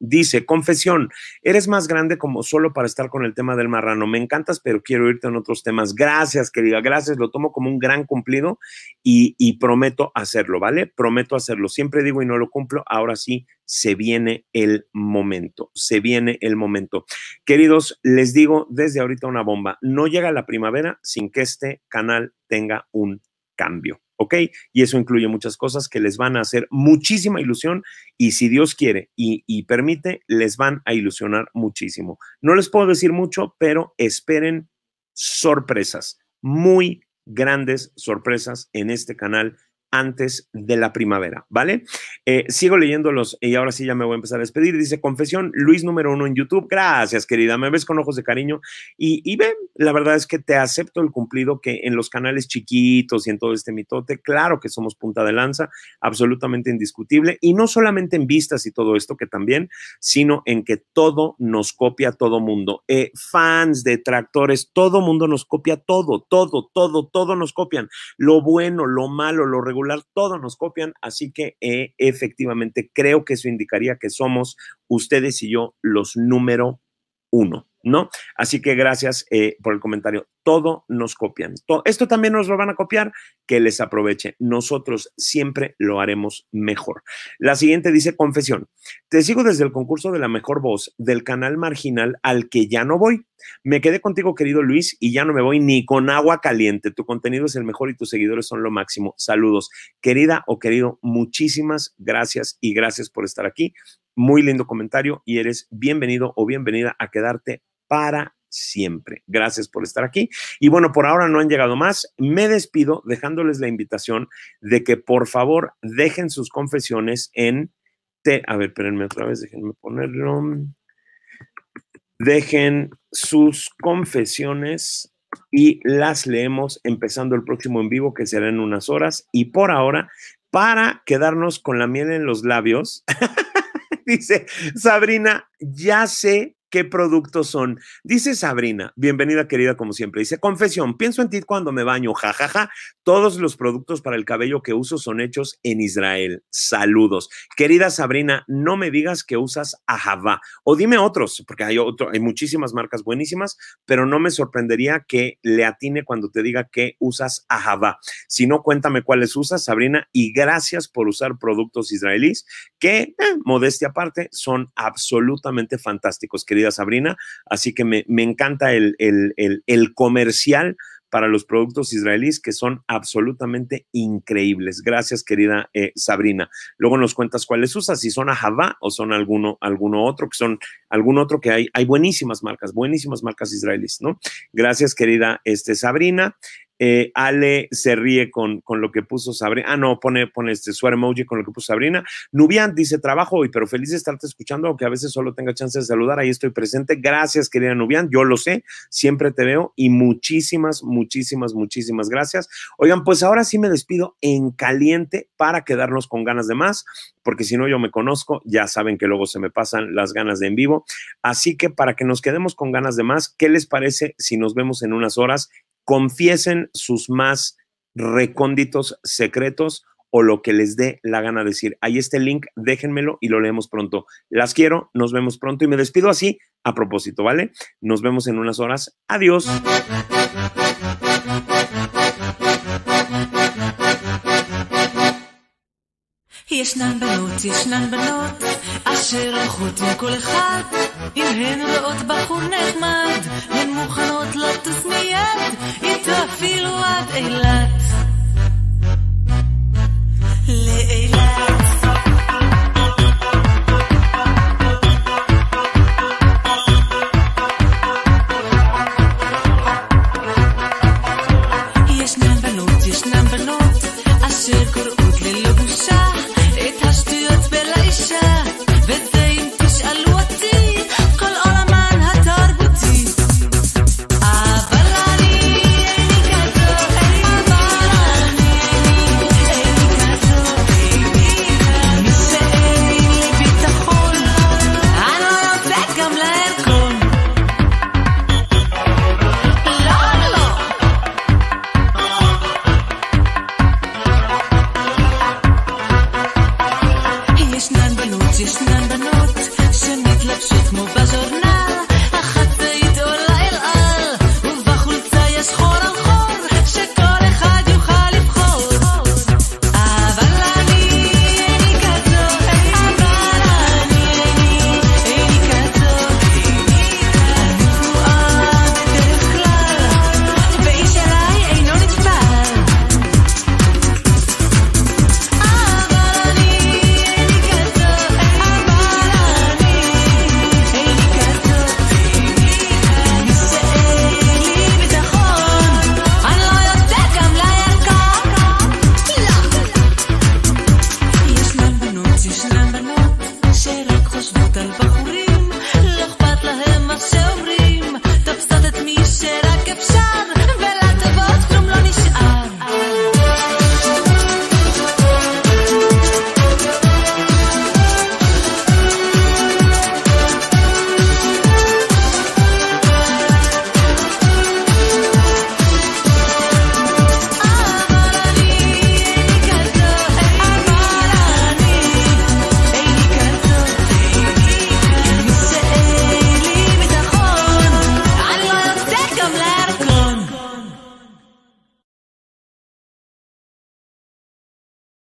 Speaker 2: Dice, confesión, eres más grande como solo para estar con el tema del marrano. Me encantas, pero quiero irte en otros temas. Gracias, querida, gracias. Lo tomo como un gran cumplido y, prometo hacerlo, ¿vale? Prometo hacerlo. Siempre digo y no lo cumplo. Ahora sí, se viene el momento. Se viene el momento. Queridos, les digo desde ahorita una bomba. No llega la primavera sin que este canal tenga un cambio. ¿ok? Y eso incluye muchas cosas que les van a hacer muchísima ilusión y si Dios quiere y, y, permite, les van a ilusionar muchísimo. No les puedo decir mucho, pero esperen sorpresas, muy grandes sorpresas en este canal antes de la primavera, ¿vale? Eh, sigo leyéndolos y ahora sí ya me voy a empezar a despedir. Dice, confesión, Luis número uno en YouTube. Gracias, querida, me ves con ojos de cariño. Y, ve la verdad es que te acepto el cumplido que en los canales chiquitos y en todo este mitote, claro que somos punta de lanza, absolutamente indiscutible. Y no solamente en vistas y todo esto, que también, sino en que todo nos copia todo mundo. Eh, fans, detractores, todo mundo nos copia todo, todo, todo, todo nos copian. Lo bueno, lo malo, lo regular todos nos copian, así que eh, efectivamente creo que eso indicaría que somos ustedes y yo los número uno, ¿no? Así que gracias eh, por el comentario. Todo nos copian. esto también nos lo van a copiar, que les aproveche. Nosotros siempre lo haremos mejor. La siguiente dice, confesión, te sigo desde el concurso de la mejor voz del canal marginal al que ya no voy. Me quedé contigo, querido Luis, y ya no me voy ni con agua caliente. Tu contenido es el mejor y tus seguidores son lo máximo. Saludos. Querida o querido, muchísimas gracias y gracias por estar aquí. Muy lindo comentario y eres bienvenido o bienvenida a quedarte para siempre. Gracias por estar aquí. Y bueno, por ahora no han llegado más. Me despido dejándoles la invitación de que por favor dejen sus confesiones en... Te a ver, espérenme otra vez, déjenme ponerlo. Dejen sus confesiones y las leemos empezando el próximo en vivo que será en unas horas. Y por ahora, para quedarnos con la miel en los labios. (laughs) (laughs) Dice Sabrina, ya sé qué productos son. Dice Sabrina, bienvenida querida como siempre, dice, confesión, pienso en ti cuando me baño, jajaja, todos los productos para el cabello que uso son hechos en Israel. Saludos. Querida Sabrina, no me digas que usas Ahava, o dime otros, porque hay, otro, hay muchísimas marcas buenísimas, pero no me sorprendería que le atine cuando te diga que usas Ahava, Si no, cuéntame cuáles usas, Sabrina, y gracias por usar productos israelíes que, eh, modestia aparte, son absolutamente fantásticos, querida Sabrina. Así que me, encanta el, el, el, comercial para los productos israelíes que son absolutamente increíbles. Gracias, querida eh, Sabrina. Luego nos cuentas cuáles usas, si son a Java o son alguno, alguno otro, que son algún otro que hay, hay buenísimas marcas, buenísimas marcas israelíes, ¿no? Gracias, querida este, Sabrina. Eh, Ale se ríe con, con, lo que puso Sabrina. Ah, no, pone, pone este su emoji con lo que puso Sabrina. Nubian dice: Trabajo hoy, pero feliz de estarte escuchando, aunque a veces solo tenga chance de saludar. Ahí estoy presente. Gracias, querida Nubian. Yo lo sé, siempre te veo y muchísimas, muchísimas, muchísimas gracias. Oigan, pues ahora sí me despido en caliente para quedarnos con ganas de más, porque si no, yo me conozco. Ya saben que luego se me pasan las ganas de en vivo. Así que para que nos quedemos con ganas de más, ¿qué les parece si nos vemos en unas horas confiesen sus más recónditos secretos o lo que les dé la gana decir. Ahí está el link, déjenmelo y lo leemos pronto. Las quiero, nos vemos pronto y me despido así a propósito, ¿vale? Nos vemos en unas horas. Adiós.
Speaker 1: ישנן בנות, ישנן בנות, אשר הולכות עם כל אחד.
Speaker 2: אם הן רואות בחור נחמד,
Speaker 1: הן מוכנות לטוס מיד,
Speaker 2: איתו אפילו עד
Speaker 1: אילת.